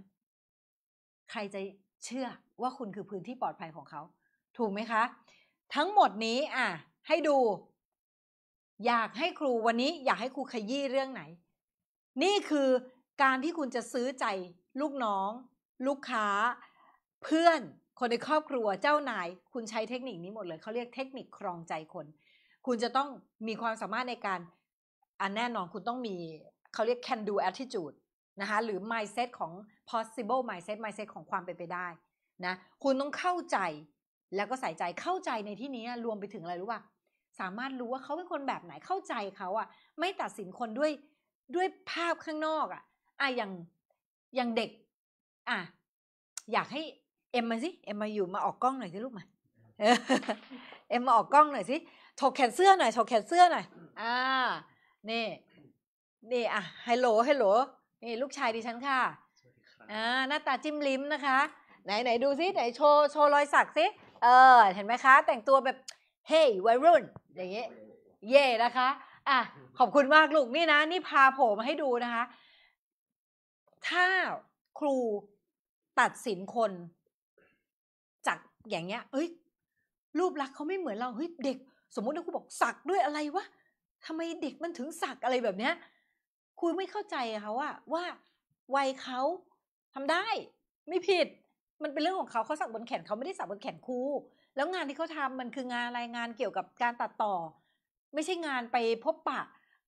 ใครจะเชื่อ ว่าคุณคือพื้นที่ปลอดภัยของเขา ถูกไหมคะ ทั้งหมดนี้ อ่ะให้ดู อยากให้ครูวันนี้ อยากให้ครูขยี้เรื่องไหนนี่คือการที่คุณจะซื้อใจลูกน้องลูกค้า เพื่อนคนในครอบครัวเจ้านายคุณใช้เทคนิคนี้หมดเลยเขาเรียกเทคนิคครองใจคน คุณจะต้องมีความสามารถในการอันแน่นอนคุณต้องมีเขาเรียก can do attitude นะคะหรือ mindset ของ possible mindset mindset ของความเป็นไปได้นะคุณต้องเข้าใจแล้วก็ใส่ใจเข้าใจในที่นี้รวมไปถึงอะไรรู้ป่ะสามารถรู้ว่าเขาเป็นคนแบบไหนเข้าใจเขาอะไม่ตัดสินคนด้วยด้วยภาพข้างนอกอ่ะอ่ะอย่างอย่างเด็ก อ่ะอยากให้เอ็มมาสิเอ็มมาอยู่มาออกกล้องหน่อยสิลูกมา เอ็มมาออกกล้องหน่อยสิถกแขนเสื้อหน่อยถกแขนเสื้อหน่อยอ่านี่ นี่ อ่ะฮัลโหลฮัลโหล นี่ลูกชายดิฉันค่ะอ่าหน้าตาจิ้มลิ้มนะคะ ไหนไหนดูซิไหนโชว์โชว์รอยสักสิเออ เห็นไหมคะ แต่งตัวแบบเฮ้ยวัยรุ่น อย่างเงี้ยเย่นะคะอ่ะขอบคุณมากลูกนี่นะ นี่พาโผมาให้ดูนะคะถ้าครู ตัดสินคน จากอย่างเงี้ยเอ้ยรูปลักษณ์เขาไม่เหมือนเราเฮ้ยเด็ก สมมตินะครูบอกสักด้วยอะไรวะทำไมเด็กมันถึงสักอะไรแบบเนี้ยครูไม่เข้าใจเขาว่าว่า วัยเขาทำได้ ไม่ผิด มันเป็นเรื่องของเขาเขาสักบนแขนเขาไม่ได้สักบนแขนครูแล้วงานที่เขาทำมันคืองานอะไรงานเกี่ยวกับการตัดต่อไม่ใช่งานไปพบปะ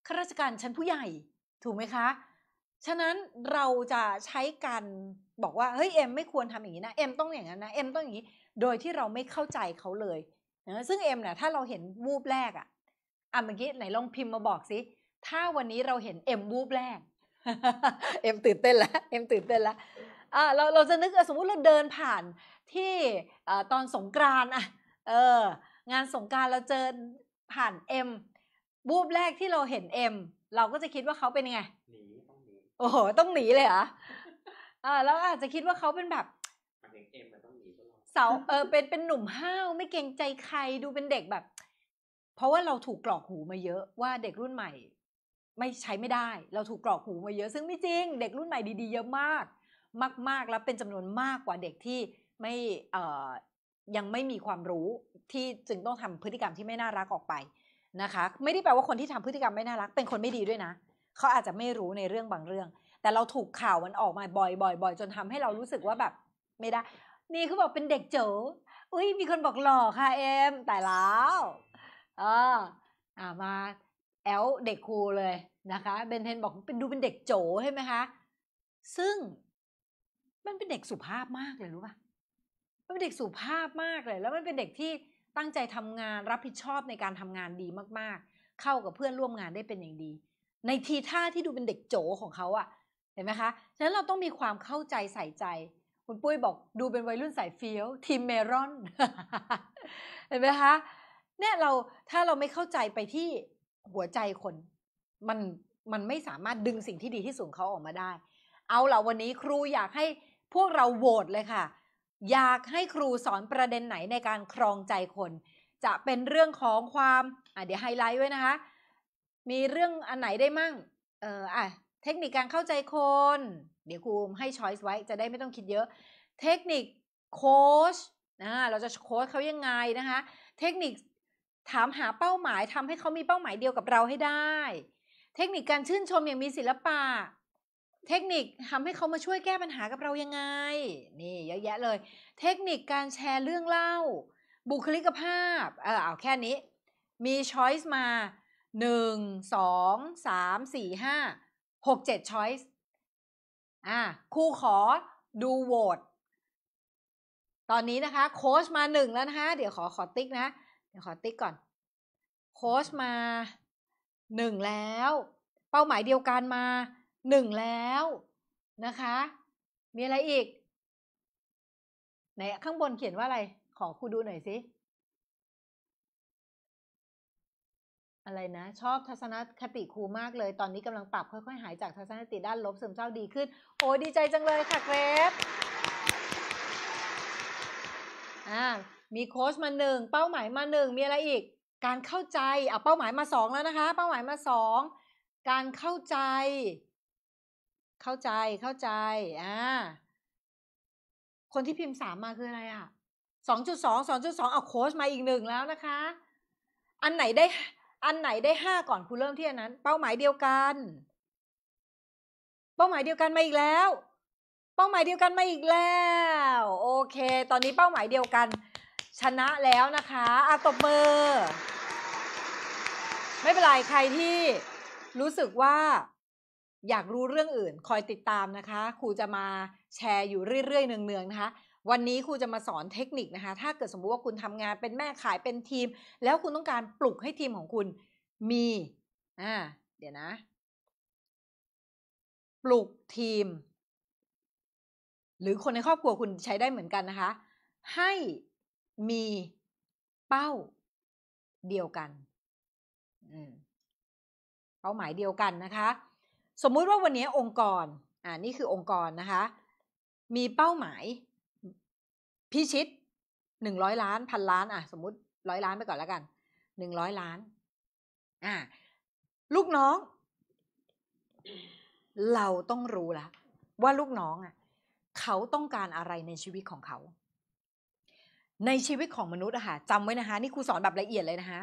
ข้าราชการชั้นผู้ใหญ่ ถูกไหมคะ ฉะนั้นเราจะใช้การบอกว่าเฮ้ยเอ็มไม่ควรทำอย่างนี้นะเอ็มต้องอย่างนั้นนะเอ็มต้องอย่างนี้ โดยที่เราไม่เข้าใจเขาเลยนะซึ่งเอ็มเนี่ยถ้าเราเห็นวูบแรกอะอ่ะเมื่อกี้ไหนลองพิมพ์มาบอกสิถ้าวันนี้เราเห็นเอ็มวูบแรกเอ็มตื่นเต้นละเอ็มตื่นเต้นละอ่าเราเราจะนึกสมมุติเราเดินผ่านที่ตอนสงกรานอะเออ งานสงการเราเจอผ่าน M บูบแรกที่เราเห็น M เราก็จะคิดว่าเขาเป็นยังไง หนี ต้องหนีโอ้โหต้องหนีเลยเหรออ่าแล้วอาจจะคิดว่าเขาเป็นแบบเ M มันต้องหนีตลอดสา เออเป็นเป็นหนุ่มห้าวไม่เกรงใจใครดูเป็นเด็กแบบ เพราะว่าเราถูกกรอกหูมาเยอะว่าเด็กรุ่นใหม่ ไม่ใช้ไม่ได้ เราถูกกรอกหูมาเยอะ ซึ่งไม่จริง เด็กรุ่นใหม่ดีๆเยอะมาก มากๆแล้วเป็นจำนวนมากกว่าเด็กที่ไม่เอ่อยังไม่มีความรู้ที่จึงต้องทำพฤติกรรมที่ไม่น่ารักออกไปนะคะ ไม่ได้แปลว่าคนที่ทำพฤติกรรมไม่น่ารักเป็นคนไม่ดีด้วยนะ เขาอาจจะไม่รู้ในเรื่องบางเรื่อง แต่เราถูกข่าวมันออกมาบ่อยๆจนทำให้เรารู้สึกว่าแบบ ไม่ได้ นี่คือบอกเป็นเด็กเจ๋ออุ้ยมีคนบอกหล่อค่ะ เอ็มแต่แล้วเอออ่ามาแอลเด็กครูเลยนะคะเบนเทนบอกเป็นดูเป็นเด็กโจใช่ไหมคะ ซึ่ง มันเป็นเด็กสุภาพมากเลยรู้ป่ะมันเป็นเด็กสุภาพมากเลย แล้วมันเป็นเด็กที่ตั้งใจทำงานรับผิดชอบในการทำงานดีมากๆ เข้ากับเพื่อนร่วมงานได้เป็นอย่างดี ในทีท่าที่ดูเป็นเด็กโจของเขาอะเห็นไหมคะ ฉะนั้นเราต้องมีความเข้าใจใส่ใจ คุณปุ้ยบอกดูเป็นวัยรุ่นสายฟีลทีมเมรอน เห็นไหมคะเนี่ยเราถ้าเราไม่เข้าใจไปที่หัวใจคน มันมันไม่สามารถดึงสิ่งที่ดีที่สุดเขาออกมาได้ เอาลระวันนี้ครูอยากให้พวกเราโหวตเลยค่ะอยากให้ครูสอนประเด็นไหนในการครองใจคน จะเป็นเรื่องของความเดี๋ยวไฮไลท์ไว้นะคะ มีเรื่องอันไหนได้มั่งเอออ่ะเทคนิคการเข้าใจคน เดี๋ยวครูให้ช้อยส์ไว้จะได้ไม่ต้องคิดเยอะ เทคนิคโค้ชนะเราจะโค้ชเขายังไงนะคะ เทคนิคถามหาเป้าหมายทำให้เขามีเป้าหมายเดียวกับเราให้ได้ เทคนิคการชื่นชมอย่างมีศิลปะเทคนิคทำให้เขามาช่วยแก้ปัญหากับเรายังไง นี่เยอะแยะเลย เทคนิคการแชร์เรื่องเล่า บุคลิกภาพ เออเอาแค่นี้ มีช้อยส์มา 1 2 3 4 5 6 7ช้อยส์อ่ะครูขอดูโหวต ตอนนี้นะคะ โค้ชมาหนึ่งแล้วนะคะ เดี๋ยวขอขอติ๊กนะ เดี๋ยวขอติ๊กก่อน โค้ชมา หนึ่งแล้ว เป้าหมายเดียวกันมาหนึ่งแล้วนะคะ มีอะไรอีกไหนข้างบนเขียนว่าอะไร ขอครูดูหน่อยสิ อะไรนะชอบทัศนคติครูมากเลยตอนนี้กำลังปรับ ค่อยๆหายจากทัศนคติด้านลบซึมเศร้าดีขึ้น โอ้ดีใจจังเลยค่ะเกรฟอ่ามีโค้ชมาหนึ่งเป้าหมายมาหนึ่งมีอะไรอีก การเข้าใจเอาเป้าหมายมาสองแล้วนะคะ เป้าหมายมาสองการเข้าใจเข้าใจ เข้าใจ อ่า คนที่พิมพ์สามมา คืออะไร อ่ะ สองจุดสอง สองจุดสองเอาโค้ชมาอีกหนึ่งแล้วนะคะ อันไหนได้ อันไหนได้ห้าก่อนคุณเริ่มที่อันนั้น เป้าหมายเดียวกัน เป้าหมายเดียวกัน มาอีกแล้ว เป้าหมายเดียวกันมาอีกแล้ว โอเค ตอนนี้เป้าหมายเดียวกัน ชนะแล้วนะคะอาตบมือไม่เป็นไร ใครที่รู้สึกว่าอยากรู้เรื่องอื่น คอยติดตามนะคะ ครูจะมาแชร์อยู่เรื่อยๆเนืองๆนะคะ วันนี้ครูจะมาสอนเทคนิคนะคะ ถ้าเกิดสมมุติว่าคุณทำงานเป็นแม่ขายเป็นทีม แล้วคุณต้องการปลุกให้ทีมของคุณ มีอ่าเดี๋ยวนะ ปลุกทีม หรือคนในครอบครัวคุณใช้ได้เหมือนกันนะคะให้มีเป้าเดียวกันเป้าหมายเดียวกันนะคะสมมุติว่าวันนี้องค์กร อ่านี่คือองค์กรนะคะ มีเป้าหมายพิชิตหนึ่งร้อยล้านพันล้าน อ่ะ สมมุติร้อยล้านไปก่อนแล้วกัน หนึ่งร้อยล้าน อ่า ลูกน้อง เราต้องรู้ละว่าลูกน้องอ่ะ เขาต้องการอะไรในชีวิตของเขา ในชีวิตของมนุษย์อะค่ะจำไว้นะคะ นี่ครูสอนแบบละเอียดเลยนะคะ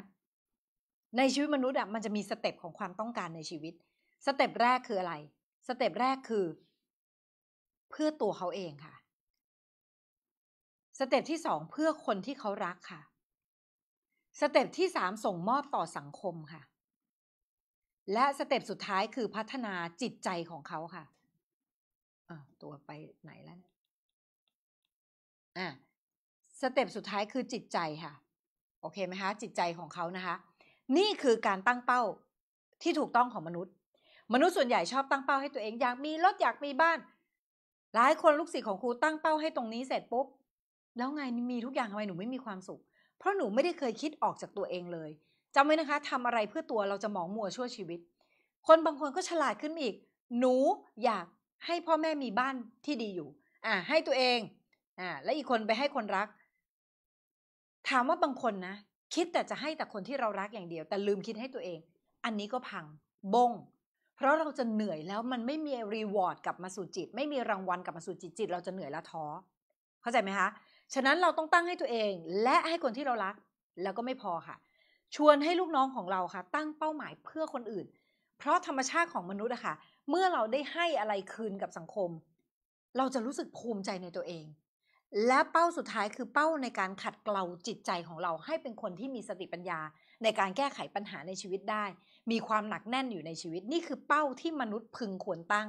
ในชีวิตมนุษย์อะมันจะมีสเต็ปของความต้องการในชีวิตสเต็ปแรกคืออะไร สเต็ปแรกคือ เพื่อตัวเขาเองค่ะ สเต็ปที่สองเพื่อคนที่เขารักค่ะ สเต็ปที่สามส่งมอบต่อสังคมค่ะ และสเต็ปสุดท้ายคือพัฒนาจิตใจของเขาค่ะอ่าตัวไปไหนแล้วอ่าสเต็ปสุดท้ายคือจิตใจค่ะ โอเคไหมคะ จิตใจของเขานะคะ นี่คือการตั้งเป้าที่ถูกต้องของมนุษย์มนุษย์ส่วนใหญ่ชอบตั้งเป้าให้ตัวเองอยากมีรถอยากมีบ้าน หลายคนลูกศิษย์ของครูตั้งเป้าให้ตรงนี้เสร็จปุ๊บแล้วไงมีทุกอย่างทำไมหนูไม่มีความสุข เพราะหนูไม่ได้เคยคิดออกจากตัวเองเลยจำไว้นะคะทำอะไรเพื่อตัวเราจะมองมัวชั่วชีวิต คนบางคนก็ฉลาดขึ้นอีก หนูอยากให้พ่อแม่มีบ้านที่ดีอยู่ อ่าให้ตัวเองอ่าและอีกคนไปให้คนรัก ถามว่าบางคนนะคิดแต่จะให้แต่คนที่เรารักอย่างเดียว แต่ลืมคิดให้ตัวเอง อันนี้ก็พังบงเพราะเราจะเหนื่อยแล้วมันไม่มีรีวอร์ดกลับมาสู่จิตไม่มีรางวัลกลับมาสู่จิตจิตเราจะเหนื่อยและท้อเข้าใจไหมคะ ฉะนั้นเราต้องตั้งให้ตัวเองและให้คนที่เรารัก แล้วก็ไม่พอค่ะ ชวนให้ลูกน้องของเราค่ะ ตั้งเป้าหมายเพื่อคนอื่น เพราะธรรมชาติของมนุษย์อะค่ะเมื่อเราได้ให้อะไรคืนกับสังคม เราจะรู้สึกภูมิใจในตัวเอง และเป้าสุดท้ายคือเป้าในการขัดเกลาจิตใจของเราให้เป็นคนที่มีสติปัญญาในการแก้ไขปัญหาในชีวิตได้ มีความหนักแน่นอยู่ในชีวิต นี่คือเป้าที่มนุษย์พึงควรตั้ง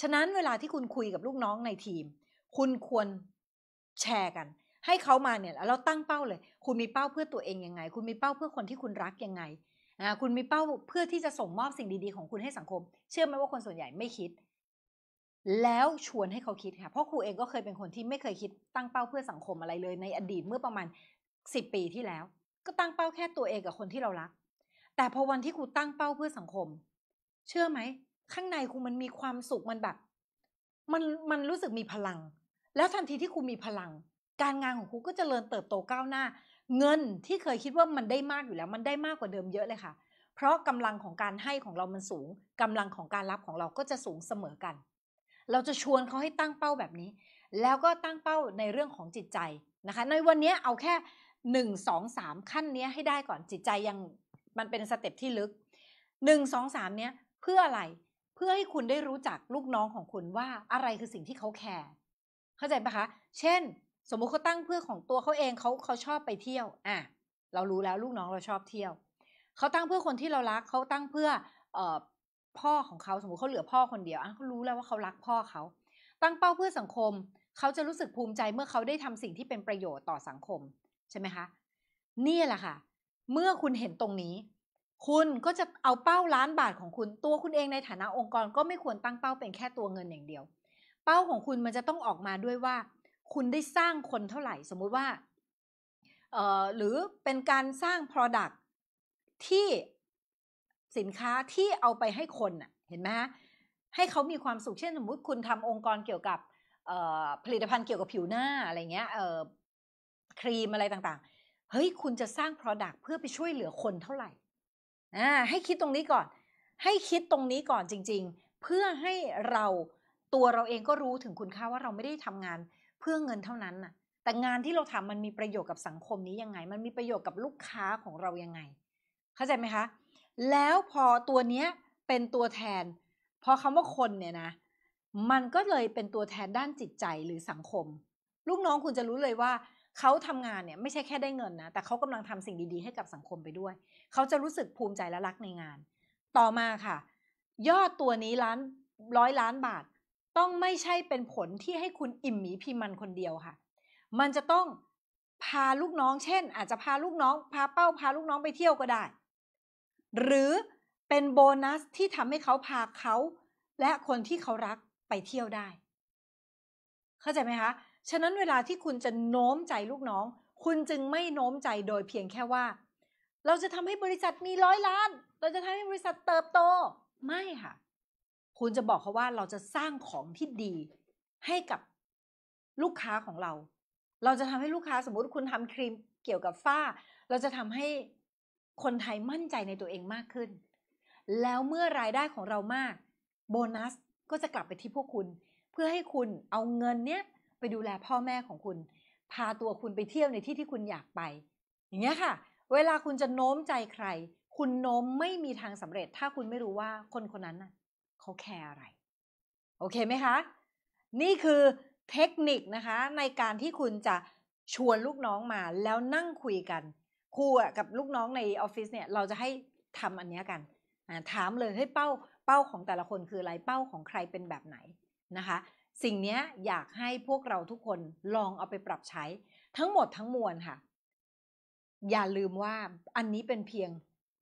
ฉะนั้นเวลาที่คุณคุยกับลูกน้องในทีม คุณควรแชร์กัน ให้เขามาเนี่ยแล้วเราตั้งเป้าเลย คุณมีเป้าเพื่อตัวเองยังไงคุณมีเป้าเพื่อคนที่คุณรักยังไงนะคุณมีเป้าเพื่อที่จะส่งมอบสิ่งดีๆของคุณให้สังคม เชื่อไหมว่าคนส่วนใหญ่ไม่คิด แล้วชวนให้เขาคิดค่ะเพราะครูเองก็เคยเป็นคนที่ไม่เคยคิดตั้งเป้าเพื่อสังคมอะไรเลยในอดีตเมื่อประมาณ10ปีที่แล้วก็ตั้งเป้าแค่ตัวเองกับคนที่เรารัก แต่พอวันที่ครูตั้งเป้าเพื่อสังคม เชื่อไหมข้างในครูมันมีความสุขมันแบบมันมันรู้สึกมีพลัง แล้วทันทีที่ครูมีพลัง การงานของครูก็จเจริญเติบโตก้าวหน้า เงินที่เคยคิดว่ามันได้มากอยู่แล้วมันได้มากกว่าเดิมเยอะเลยค่ะ เพราะกำลังของการให้ของเรามันสูง กำลังของการรับของเราก็จะสูงเสมอกัน เราจะชวนเขาให้ตั้งเป้าแบบนี้ แล้วก็ตั้งเป้าในเรื่องของจิตใจนะคะ ในวันนี้เอาแค่หนึ่งสองสามขั้นนี้ให้ได้ก่อนจิตใจยังมันเป็นสเต็ปที่ลึกหนึ่งสองสามเนี้ย เพื่ออะไรเพื่อให้คุณได้รู้จักลูกน้องของคุณว่าอะไรคือสิ่งที่เขาแคร์เข้าใจปะคะ เช่น สมมุติเขาตั้งเพื่อของตัวเขาเองเขาเขาชอบไปเที่ยว อ่ะเรารู้แล้วลูกน้องเราชอบเที่ยวเขาตั้งเพื่อคนที่เรารักเขาตั้งเพื่ออพ่อของเขาสมมติเขาเหลือพ่อคนเดียวอ่ะเขารู้แล้วว่าเขารักพ่อเขาตั้งเป้าเพื่อสังคมเขาจะรู้สึกภูมิใจเมื่อเขาได้ทำสิ่งที่เป็นประโยชน์ต่อสังคมใช่ไหมคะนี่แหละค่ะ เมื่อคุณเห็นตรงนี้ คุณก็จะเอาเป้าล้านบาทของคุณ ตัวคุณเองในฐานะองค์กร ก็ไม่ควรตั้งเป้าเป็นแค่ตัวเงินอย่างเดียว เป้าของคุณมันจะต้องออกมาด้วยว่า คุณได้สร้างคนเท่าไหร่ สมมุติว่าหรือเป็นการสร้าง Product ที่สินค้าที่เอาไปให้คนเห็นไหมฮะให้เขามีความสุขเช่นสมมุติ คุณทำองค์กรเกี่ยวกับผลิตภัณฑ์เกี่ยวกับผิวหน้าอะไรเงี้ยครีมอะไรต่างๆ เฮ้ย คุณจะสร้าง Product เพื่อไปช่วยเหลือคนเท่าไหร่อ่าให้คิดตรงนี้ก่อน ให้คิดตรงนี้ก่อนจริง ๆ เพื่อให้เราตัวเราเองก็รู้ถึงคุณค่าว่าเราไม่ได้ทำงานเพื่อเงินเท่านั้นน่ะ แต่งานที่เราทำมันมีประโยชน์กับสังคมนี้ยังไง มันมีประโยชน์กับลูกค้าของเรายังไง เข้าใจไหมคะ แล้วพอตัวเนี้ยเป็นตัวแทน พอคำว่าคนเนี่ยนะ มันก็เลยเป็นตัวแทนด้านจิตใจหรือสังคม ลูกน้องคุณจะรู้เลยว่าเขาทำงานเนี่ยไม่ใช่แค่ได้เงินนะแต่เขากำลังทำสิ่งดีๆให้กับสังคมไปด้วย เขาจะรู้สึกภูมิใจและรักในงาน ต่อมาค่ะยอดตัวนี้ล้านร้อยล้านบาท ต้องไม่ใช่เป็นผลที่ให้คุณอิ่มหมีพิมันคนเดียวค่ะ มันจะต้องพาลูกน้องเช่น อาจจะพาลูกน้องพาเป้าพาลูกน้องไปเที่ยวก็ได้ หรือเป็นโบนัสที่ทำให้เขาพาเขาและคนที่เขารักไปเที่ยวได้ เข้าใจไหมคะฉะนั้นเวลาที่คุณจะโน้มใจลูกน้อง คุณจึงไม่โน้มใจโดยเพียงแค่ว่า เราจะทำให้บริษัทมีร้อยล้าน เราจะทำให้บริษัทเติบโต ไม่ค่ะ คุณจะบอกเขาว่าเราจะสร้างของที่ดี ให้กับลูกค้าของเรา เราจะทำให้ลูกค้าสมมุติคุณทำครีม เกี่ยวกับฝ้า เราจะทำให้คนไทยมั่นใจในตัวเองมากขึ้น แล้วเมื่อรายได้ของเรามาก โบนัสก็จะกลับไปที่พวกคุณ เพื่อให้คุณเอาเงินเนี้ยไปดูแลพ่อแม่ของคุณ พาตัวคุณไปเที่ยวในที่ที่คุณอยากไป อย่างเงี้ยค่ะ เวลาคุณจะโน้มใจใคร คุณโน้มไม่มีทางสำเร็จ ถ้าคุณไม่รู้ว่าคนคนนั้นน่ะเขาแคร์อะไร โอเคไหมคะนี่คือเทคนิคนะคะ ในการที่คุณจะชวนลูกน้องมาแล้วนั่งคุยกันครูกับลูกน้องในออฟฟิศเนี่ย เราจะให้ทำอันนี้กันถามเลยให้เป้าเป้าของแต่ละคนคืออะไรเป้าของใครเป็นแบบไหนนะคะสิ่งนี้อยากให้พวกเราทุกคนลองเอาไปปรับใช้ ทั้งหมดทั้งมวลค่ะ อย่าลืมว่าอันนี้เป็นเพียง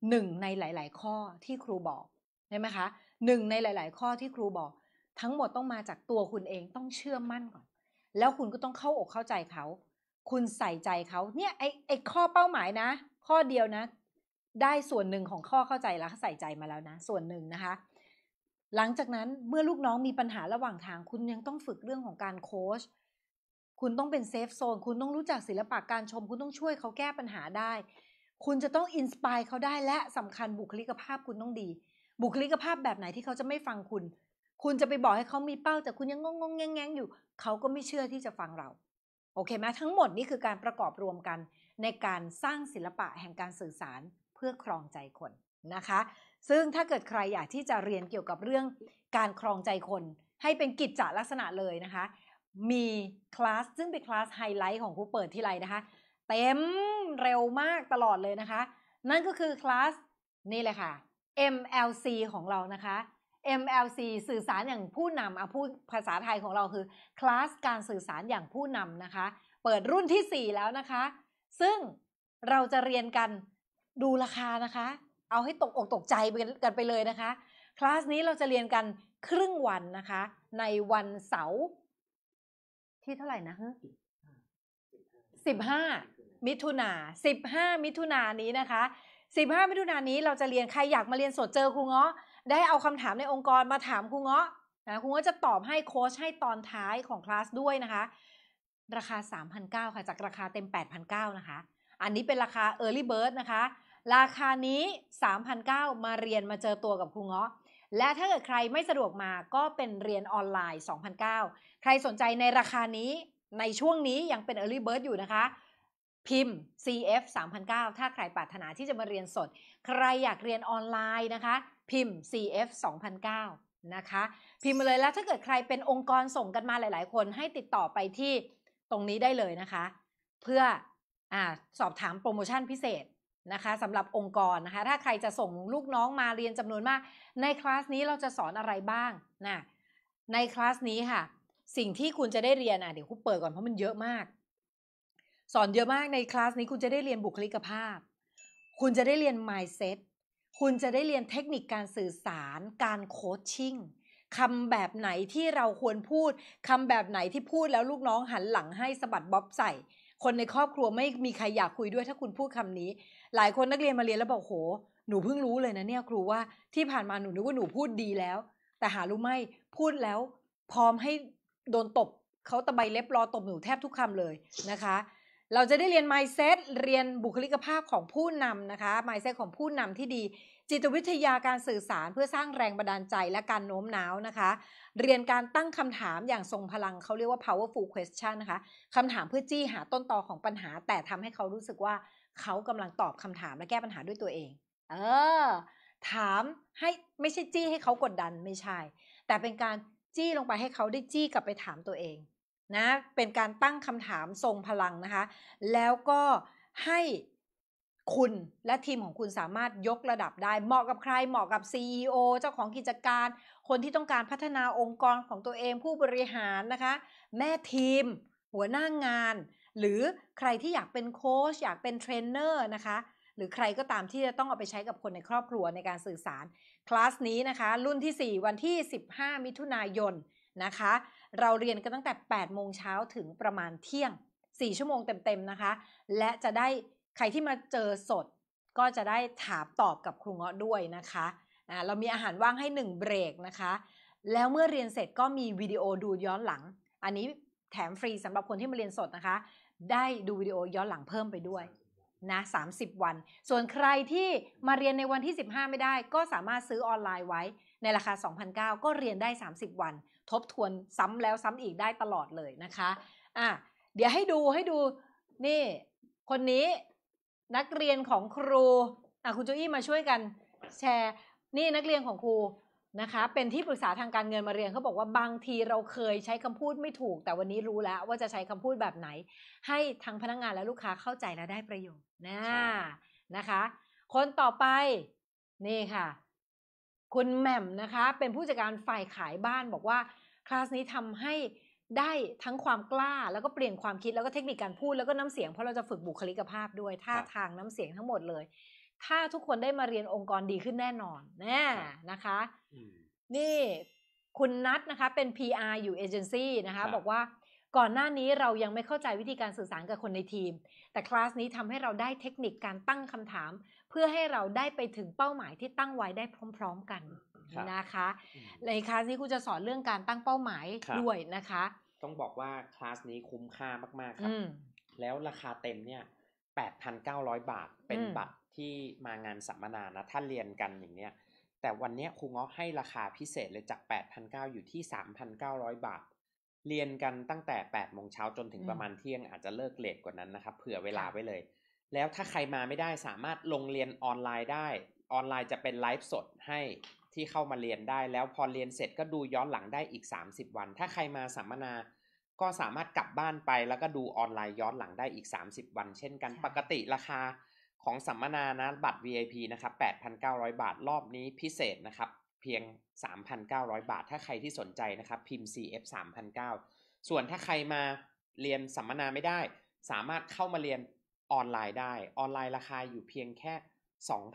หนึ่งในหลาย ๆ ข้อที่ครูบอกใช่ไหมคะหนึ่งในหลาย ๆ ข้อที่ครูบอก ทั้งหมดต้องมาจากตัวคุณเองต้องเชื่อมั่นก่อน แล้วคุณก็ต้องเข้าอกเข้าใจเขา คุณใส่ใจเขาเนี่ย ไอไอข้อเป้าหมายนะ ข้อเดียวนะ ได้ส่วนหนึ่งของข้อเข้าใจแล้วใส่ใจมาแล้วนะ ส่วนหนึ่งนะคะหลังจากนั้นเมื่อลูกน้องมีปัญหาระหว่างทางคุณยังต้องฝึกเรื่องของการโค้ชคุณต้องเป็นเซฟโซนคุณต้องรู้จักศิลปะการชม คุณต้องช่วยเขาแก้ปัญหาได้ คุณจะต้องอินสปายเขาได้และสำคัญบุคลิกภาพคุณต้องดี บุคลิกภาพแบบไหนที่เขาจะไม่ฟังคุณ คุณจะไปบอกให้เขามีเป้าแต่คุณยังงงงแงงอยู่ เขาก็ไม่เชื่อที่จะฟังเราโอเคไหมทั้งหมดนี่คือการประกอบรวมกันในการสร้างศิลปะแห่งการสื่อสารเพื่อครองใจคนนะคะซึ่งถ้าเกิดใครอยากที่จะเรียนเกี่ยวกับเรื่องการครองใจคน ให้เป็นกิจจลักษณะเลยนะคะ มีคลาสซึ่งเป็นคลาสไฮไลท์ของครูเปิดที่ไรนะคะเต็มเร็วมากตลอดเลยนะคะ นั่นก็คือคลาสนี่เลยค่ะ MLC ของเรานะคะ MLC สื่อสารอย่างผู้นำอ่ะพูดภาษาไทยของเราคือคลาสการสื่อสารอย่างผู้นำนะคะ เปิดรุ่นที่ 4 แล้วนะคะ ซึ่งเราจะเรียนกันดูราคานะคะเอาให้ตกอกตกใจกันไปเลยนะคะคลาสนี้เราจะเรียนกันครึ่งวันนะคะในวันเสาร์ที่เท่าไหร่นะฮะสิบห้ามิถุนาสิบห้ามิถุนานี้นะคะสิบห้ามิถุนานี้เราจะเรียนใครอยากมาเรียนสดเจอครูเงาะ ได้เอาคำถามในองค์กรมาถามครูเงาะ นะครูเงาะจะตอบให้โค้ชให้ตอนท้ายของคลาสด้วยนะคะราคา3,900ค่ะจากราคาเต็ม8,900นะคะ อันนี้เป็นราคา Early Bird นะคะราคานี้ 3,900 มาเรียนมาเจอตัวกับครูเงาะ และถ้าเกิดใครไม่สะดวกมาก็เป็นเรียนออนไลน์ 2,900 ใครสนใจในราคานี้ในช่วงนี้ยังเป็น Early Bird อยู่นะคะ พิมพ์ CF 3,900ถ้าใครปรารถนาที่จะมาเรียนสด ใครอยากเรียนออนไลน์นะคะ พิมพ์ CF 2,900นะคะ พิมพ์มาเลยแล้วถ้าเกิดใครเป็นองค์กรส่งกันมาหลาย ๆ คนให้ติดต่อไปที่ตรงนี้ได้เลยนะคะ เพื่ออสอบถามโปรโมชั่นพิเศษนะคะสำหรับองค์กรนะคะถ้าใครจะส่งลูกน้องมาเรียนจำนวนมาก ในคลาสนี้เราจะสอนอะไรบ้างนะในคลาสนี้ค่ะสิ่งที่คุณจะได้เรียนอ่ะเดี๋ยวคุณเปิดก่อนเพราะมันเยอะมาก สอนเยอะมากในคลาสนี้คุณจะได้เรียนบุคลิกภาพคุณจะได้เรียน mindset คุณจะได้เรียนเทคนิคการสื่อสาร การโคชชิ่งคำแบบไหนที่เราควรพูดคำแบบไหนที่พูดแล้วลูกน้องหันหลังให้สะบัดบ๊อบใส่ คนในครอบครัวไม่มีใครอยากคุยด้วย ถ้าคุณพูดคำนี้หลายคนนักเรียนมาเรียนแล้วบอกโหหนูเพิ่งรู้เลยนะเนี่ยครูว่าที่ผ่านมาหนูนึกว่าหนูพูดดีแล้ว แต่หารู้ไหมพูดแล้ว พร้อมให้โดนตบเขาตะใบเล็บรอตบหนูแทบทุกคำเลยนะคะ เราจะได้เรียน mindset เรียนบุคลิกภาพของผู้นำนะคะ mindset ของผู้นำที่ดี จิตวิทยาการสื่อสารเพื่อสร้างแรงบันดาลใจและการโน้มน้าวนะคะ เรียนการตั้งคำถามอย่างทรงพลังเขาเรียกว่า powerful question นะคะคำถามเพื่อจี้หาต้นตอของปัญหา แต่ทำให้เขารู้สึกว่าเขากำลังตอบคำถามและแก้ปัญหาด้วยตัวเอง เออ ถามให้ไม่ใช่จี้ให้เขากดดันไม่ใช่ แต่เป็นการจี้ลงไปให้เขาได้จี้กลับไปถามตัวเองนะ เป็นการตั้งคำถามทรงพลังนะคะ แล้วก็ให้คุณและทีมของคุณสามารถยกระดับได้ เหมาะกับใคร เหมาะกับ CEO เจ้าของกิจการ คนที่ต้องการพัฒนาองค์กรของตัวเองผู้บริหารนะคะ แม่ทีม หัวหน้างงานหรือใครที่อยากเป็นโค้ชอยากเป็นเทรนเนอร์นะคะหรือใครก็ตามที่จะต้องเอาไปใช้กับคนในครอบครัวในการสื่อสาร คลาสนี้นะคะรุ่นที่ 4 วันที่ 15 มิถุนายนนะคะ เราเรียนกันตั้งแต่ 8 โมงเช้าถึงประมาณเที่ยง 4 ชั่วโมงเต็มๆนะคะและจะได้ใครที่มาเจอสดก็จะได้ถามตอบกับครูเงาะด้วยนะคะะเรามีอาหารว่างให้ 1 เบรกนะคะแล้วเมื่อเรียนเสร็จก็มีวิดีโอดูย้อนหลัง อันนี้แถมฟรีสำหรับคนที่มาเรียนสดนะคะได้ดูวิดีโอย้อนหลังเพิ่มไปด้วยนะ 30 วัน ส่วนใครที่มาเรียนในวันที่ 15 ไม่ได้ก็สามารถซื้อออนไลน์ไว้ ในราคา2,009ก็เรียนได้ 30 วัน ทบทวนซ้ำแล้วซ้ำอีกได้ตลอดเลยนะคะ อ่ะ เดี๋ยวให้ดูให้ดูนี่คนนี้นักเรียนของครูอ่ะคุณจุ้ยมาช่วยกันแชร์ นี่นักเรียนของครูนะคะเป็นที่ปรึกษาทางการเงินมาเรียนเขาบอกว่าบางทีเราเคยใช้คำพูดไม่ถูก แต่วันนี้รู้แล้ว ว่าจะใช้คำพูดแบบไหน ให้ทั้งพนักงงานและลูกค้าเข้าใจและได้ประโยชน์นะนะคะคนต่อไปนี่ค่ะคุณแหม่มนะคะ เป็นผู้จัดการฝ่ายขายบ้าน บอกว่าคลาสนี้ทำให้ได้ทั้งความกล้า แล้วก็เปลี่ยนความคิดแล้วก็เทคนิคการพูดแล้วก็น้ำเสียง เพราะเราจะฝึกบุคลิกภาพด้วยท่าทางน้ำเสียงทั้งหมดเลยถ้าทุกคนได้มาเรียนองค์กรดีขึ้นแน่นอนแน่นะคะ นี่คุณนัทนะคะเป็น PR อยู่เอเจนซี่นะคะ บอกว่าก่อนหน้านี้เรายังไม่เข้าใจวิธีการสื่อสารกับคนในทีม แต่คลาสนี้ทำให้เราได้เทคนิคการตั้งคำถาม เพื่อให้เราได้ไปถึงเป้าหมายที่ตั้งไว้ได้พร้อมๆ กันนะคะในคลาสนี้ครูจะสอนเรื่องการตั้งเป้าหมายด้วยนะคะต้องบอกว่าคลาสนี้คุ้มค่ามากๆครับแล้วราคาเต็มเนี่ย8,900บาทเป็นบัตรที่มางานสัมมนา นะ ท่านเรียนกันอย่างเนี้ยแต่วันนี้ครูเงาะให้ราคาพิเศษเลยจาก 8,900อยู่ที่ 3,900 บาท เรียนกันตั้งแต่8โมงเช้าจนถึงประมาณเที่ยงอาจจะเลิกเลทกว่านั้นนะครับเผื่อเวลาไว้เลย แล้วถ้าใครมาไม่ได้สามารถลงเรียนออนไลน์ได้ ออนไลน์จะเป็นไลฟ์สดให้ที่เข้ามาเรียนได้ แล้วพอเรียนเสร็จก็ดูย้อนหลังได้อีก 30 วัน ถ้าใครมาสัมมนา ก็สามารถกลับบ้านไปแล้วก็ดูออนไลน์ย้อนหลังได้อีก 30 วัน เช่นกัน ปกติราคาของสัมมนานะบัตร VIP นะครับ8,900 บาทรอบนี้พิเศษนะครับ เพียง 3,900 บาท ถ้าใครที่สนใจนะครับ พิมพ์ CF 3,900 ส่วนถ้าใครมาเรียนสัมมนาไม่ได้ สามารถเข้ามาเรียนออนไลน์ได้ ออนไลน์ราคาอยู่เพียงแค่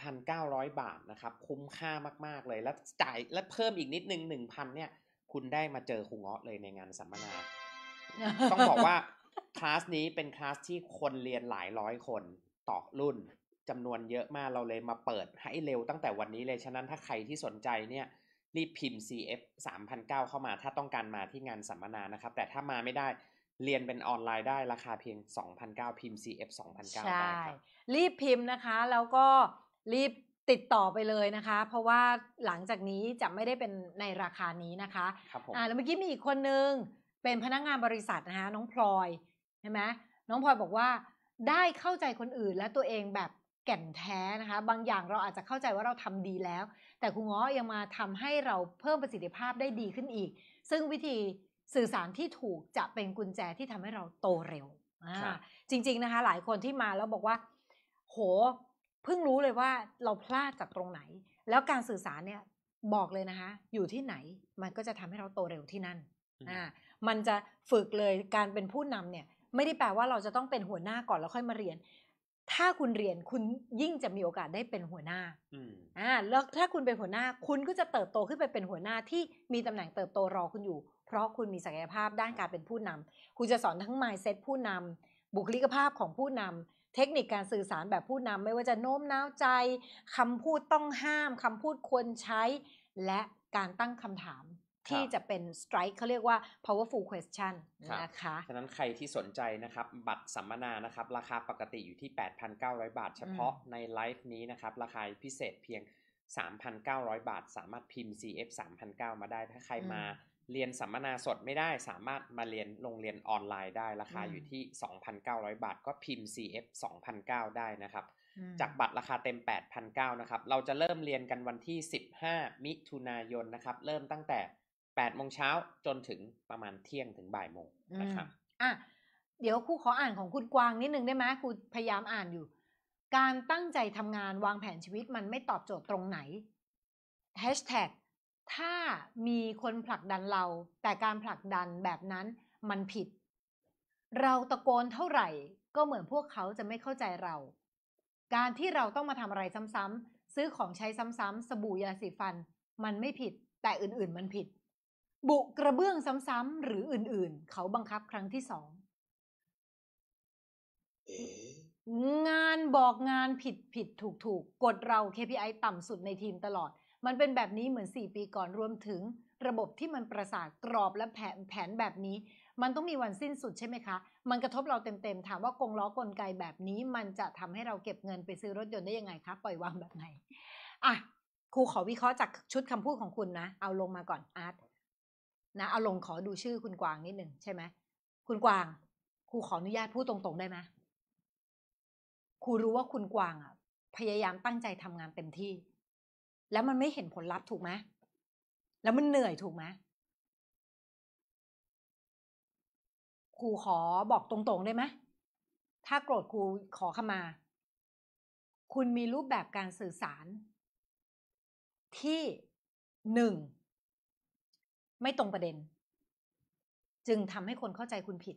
2,900 บาทนะครับ คุ้มค่ามากๆเลย และจ่ายและเพิ่มอีกนิดนึง 1,000เนี่ย คุณได้มาเจอคุงเงาะเลยในงานสัมมนาต้องบอกว่าคลาสนี้เป็นคลาสที่คนเรียนหลายร้อยคนต่อรุ่นจำนวนเยอะมากเราเลยมาเปิดให้เร็วตั้งแต่วันนี้เลย ฉะนั้นถ้าใครที่สนใจเนี่ยรีบพิมพ์ CF 3,009เข้ามา ถ้าต้องการมาที่งานสัมมนานะครับแต่ถ้ามาไม่ได้เรียนเป็นออนไลน์ได้ราคาเพียง2,009พิมพ์ CF 2,009ได้ครับรีบพิมพ์นะคะแล้วก็รีบติดต่อไปเลยนะคะ เพราะว่าหลังจากนี้จะไม่ได้เป็นในราคานี้นะคะครับผมแล้วเมื่อกี้มีอีกคนนึง เป็นพนักงงานบริษัทนะคะน้องพลอยใช่ไหมน้องพลอยบอกว่าได้เข้าใจคนอื่นและตัวเองแบบแก่นแท้นะคะ บางอย่างเราอาจจะเข้าใจว่าเราทำดีแล้ว แต่ครูง้อยังมาทำให้เราเพิ่มประสิทธิภาพได้ดีขึ้นอีก ซึ่งวิธีสื่อสารที่ถูกจะเป็นกุญแจที่ทำให้เราโตเร็วจริงๆนะคะ หลายคนที่มาแล้วบอกว่า โหเพิ่งรู้เลยว่าเราพลาดจากตรงไหน แล้วการสื่อสารเนี่ยบอกเลยนะคะ อยู่ที่ไหน มันก็จะทำให้เราโตเร็วที่นั่นอ่ามันจะฝึกเลยการเป็นผู้นำเนี่ยไม่ได้แปลว่าเราจะต้องเป็นหัวหน้าก่อนแล้วค่อยมาเรียน ถ้าคุณเรียนคุณยิ่งจะมีโอกาสได้เป็นหัวหน้าอ่า แล้วถ้าคุณเป็นหัวหน้า คุณก็จะเติบโตขึ้นไปเป็นหัวหน้าที่มีตำแหน่งเติบโตรอคุณอยู่ เพราะคุณมีศักยภาพด้านการเป็นผู้นำ คุณจะสอนทั้ง mindset ผู้นำบุคลิกภาพของผู้นำเทคนิคการสื่อสารแบบผู้นำไม่ว่าจะโน้มน้าวใจคำพูดต้องห้ามคำพูดควรใช้ และการตั้งคำถามที่จะเป็น strike เขาเรียกว่า powerful question นะคะ ฉะนั้นใครที่สนใจนะครับบัตรสัมมนานะครับราคาปกติอยู่ที่ 8,900 บาทเฉพาะในไลฟ์นี้นะครับราคาพิเศษเพียง 3,900 บาท สามารถพิมพ์ CF 3,900 มาได้ ถ้าใครมาเรียนสัมมนาสดไม่ได้สามารถมาเรียนโรงเรียนออนไลน์ได้ราคาอยู่ที่ 2,900 บาท ก็พิมพ์ CF 2,900 ได้นะครับจากบัตรราคาเต็ม 8,900นะครับเราจะเริ่มเรียนกันวันที่ 15 มิถุนายนนะครับเริ่มตั้งแต่แปดโมงเช้าจนถึงประมาณเที่ยงถึงบ่ายโมงนะครับอ่ะ เดี๋ยวครูขออ่านของคุณกวางนิดนึงได้ไหมครูพยายามอ่านอยู่ การตั้งใจทำงานวางแผนชีวิต มันไม่ตอบโจทย์ตรงไหน Hashtag ถ้ามีคนผลักดันเรา แต่การผลักดันแบบนั้นมันผิด เราตะโกนเท่าไหร่ ก็เหมือนพวกเขาจะไม่เข้าใจเรา การที่เราต้องมาทำอะไรซ้ำๆซื้อของใช้ซ้ำๆสบู่ยาสีฟัน มันไม่ผิด แต่อื่น ๆมันผิดบุกกระเบื้องซ้ำ ๆ หรืออื่น ๆ เขาบังคับครั้งที่สอง งานบอกงานผิดผิดถูกถูกกดเรา KPI ต่ำสุดในทีมตลอด มันเป็นแบบนี้เหมือน 4 ปีก่อน รวมถึงระบบที่มันประสาทกรอบและแผนแผนแบบนี้ มันต้องมีวันสิ้นสุดใช่ไหมคะ มันกระทบเราเต็ม ๆ ถามว่ากงล้อกลไกแบบนี้ มันจะทำให้เราเก็บเงินไปซื้อรถยนต์ได้ยังไงคะปล่อยวางแบบไหนอ่ะ ครูขอวิเคราะห์จากชุดคำพูดของคุณนะ เอาลงมาก่อนอาร์ตนะเอาลงขอดูชื่อคุณกวางนิดหนึ่งใช่ไหมคุณกวางครูขออนุญาตพูดตรงๆได้ไหมครูรู้ว่าคุณกวางอ่ะพยายามตั้งใจทำงานเต็มที่ แล้วมันไม่เห็นผลลัพธ์ถูกไหมแล้วมันเหนื่อยถูกไหมครูขอบอกตรงๆได้ไหมถ้าโกรธครูขอขมา คุณมีรูปแบบการสื่อสาร ที่หนึ่งไม่ตรงประเด็น จึงทำให้คนเข้าใจคุณผิด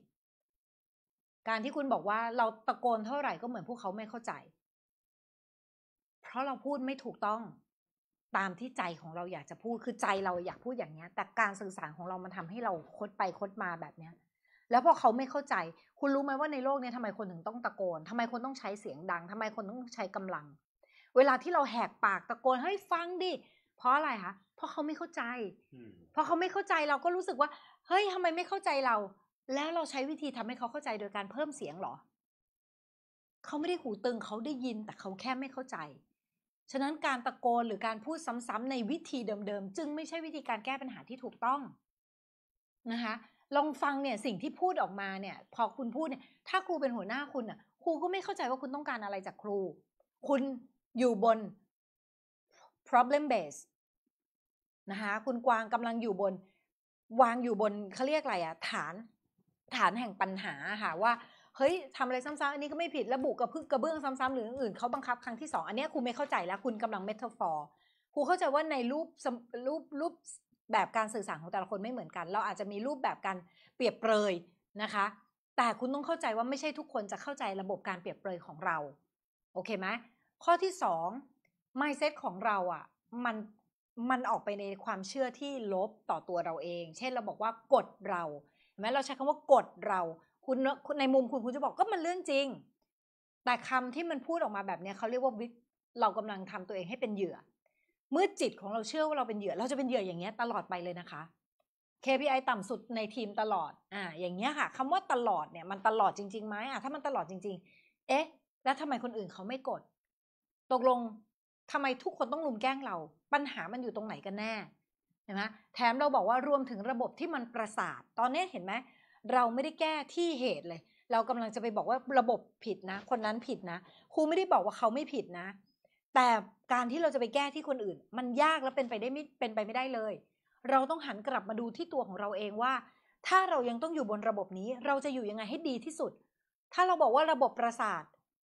การที่คุณบอกว่าเราตะโกนเท่าไหร่ก็เหมือนพวกเขาไม่เข้าใจ เพราะเราพูดไม่ถูกต้องตามที่ใจของเราอยากจะพูดคือใจเราอยากพูดอย่างนี้แต่การสื่อสารของเรามันทำให้เราคดไปคดมาแบบเนี้ย แล้วพอเขาไม่เข้าใจ คุณรู้ไหมว่าในโลกนี้ทำไมคนถึงต้องตะโกน ทำไมคนต้องใช้เสียงดัง ทำไมคนต้องใช้กำลัง เวลาที่เราแหกปากตะโกนให้ฟังดิ เพราะอะไรคะเพราะเขาไม่เข้าใจ เพราะเขาไม่เข้าใจเราก็รู้สึกว่า เฮ้ยทำไมไม่เข้าใจเรา แล้วเราใช้วิธีทำให้เขาเข้าใจโดยการเพิ่มเสียงหรอ เขาไม่ได้หูตึงเขาได้ยิน แต่เขาแค่ไม่เข้าใจ ฉะนั้นการตะโกนหรือการพูดซ้ำๆในวิธีเดิมๆจึงไม่ใช่วิธีการแก้ปัญหาที่ถูกต้องนะคะ ลองฟังเนี่ยสิ่งที่พูดออกมาเนี่ย พอคุณพูดเนี่ยถ้า ครูเป็นหัวหน้าคุณอ่ะ ครูก็ไม่เข้าใจว่าคุณต้องการอะไรจากครู คุณอยู่บน problem base นะคะคุณกวางกำลังอยู่บน วางอยู่บนเขาเรียกอะไรอะฐานฐานแห่งปัญหาค่ะว่าเฮ้ยทำอะไรซ้ำๆอันนี้ก็ไม่ผิดระบุกระพึกกระเบื้องซ้ำๆหรืออื่นเขาบังคับ ครั้งที่สองอันนี้ครูไม่เข้าใจแล้ว คุณกำลังเมทัฟอร์ครูเข้าใจว่าในรูปรูปรูปแบบการสื่อสารของแต่ละคนไม่เหมือนกัน เราอาจจะมีรูปแบบการเปรียบเปรยนะคะ แต่คุณต้องเข้าใจว่าไม่ใช่ทุกคนจะเข้าใจระบบการเปรียบเปรยของเราโอเคไหมข้อที่2งไมเซ็ตของเราอะ่ะมันมันออกไปในความเชื่อที่ลบต่อตัวเราเอง เช่นเราบอกว่ากดเราเห็นไหมเราใช้คำว่ากดเรา คุณในมุมคุณคุณจะบอกก็มันเรื่องจริง แต่คำที่มันพูดออกมาแบบนี้เขาเรียกว่าวิ์เรากำลังทำตัวเองให้เป็นเหยื่อ เมื่อจิตของเราเชื่อว่าเราเป็นเหยื่อ เราจะเป็นเหยื่ออย่างเงี้ย ตลอดไปเลยนะคะ KPI ต่ำสุดในทีมตลอด อ่า อย่างเงี้ยค่ะ คำว่าตลอดเนี่ย มันตลอดจริงๆไหมอ่ะ ถ้ามันตลอดจริง ๆ เอ๊ะ แล้วทำไมคนอื่นเขาไม่กด ตกลงทำไมทุกคนต้องลุมแกล้งเรา ปัญหามันอยู่ตรงไหนกันแน่เห็นไหมแถมเราบอกว่ารวมถึงระบบที่มันประสาท ตอนนี้เห็นไหมเราไม่ได้แก้ที่เหตุเลย เรากำลังจะไปบอกว่าระบบผิดนะ คนนั้นผิดนะครูไม่ได้บอกว่าเขาไม่ผิดนะ แต่การที่เราจะไปแก้ที่คนอื่น มันยากและเป็นไปได้ไม่เป็นไปไม่ได้เลย เราต้องหันกลับมาดูที่ตัวของเราเองว่า ถ้าเรายังต้องอยู่บนระบบนี้ เราจะอยู่ยังไงให้ดีที่สุด ถ้าเราบอกว่าระบบประสาท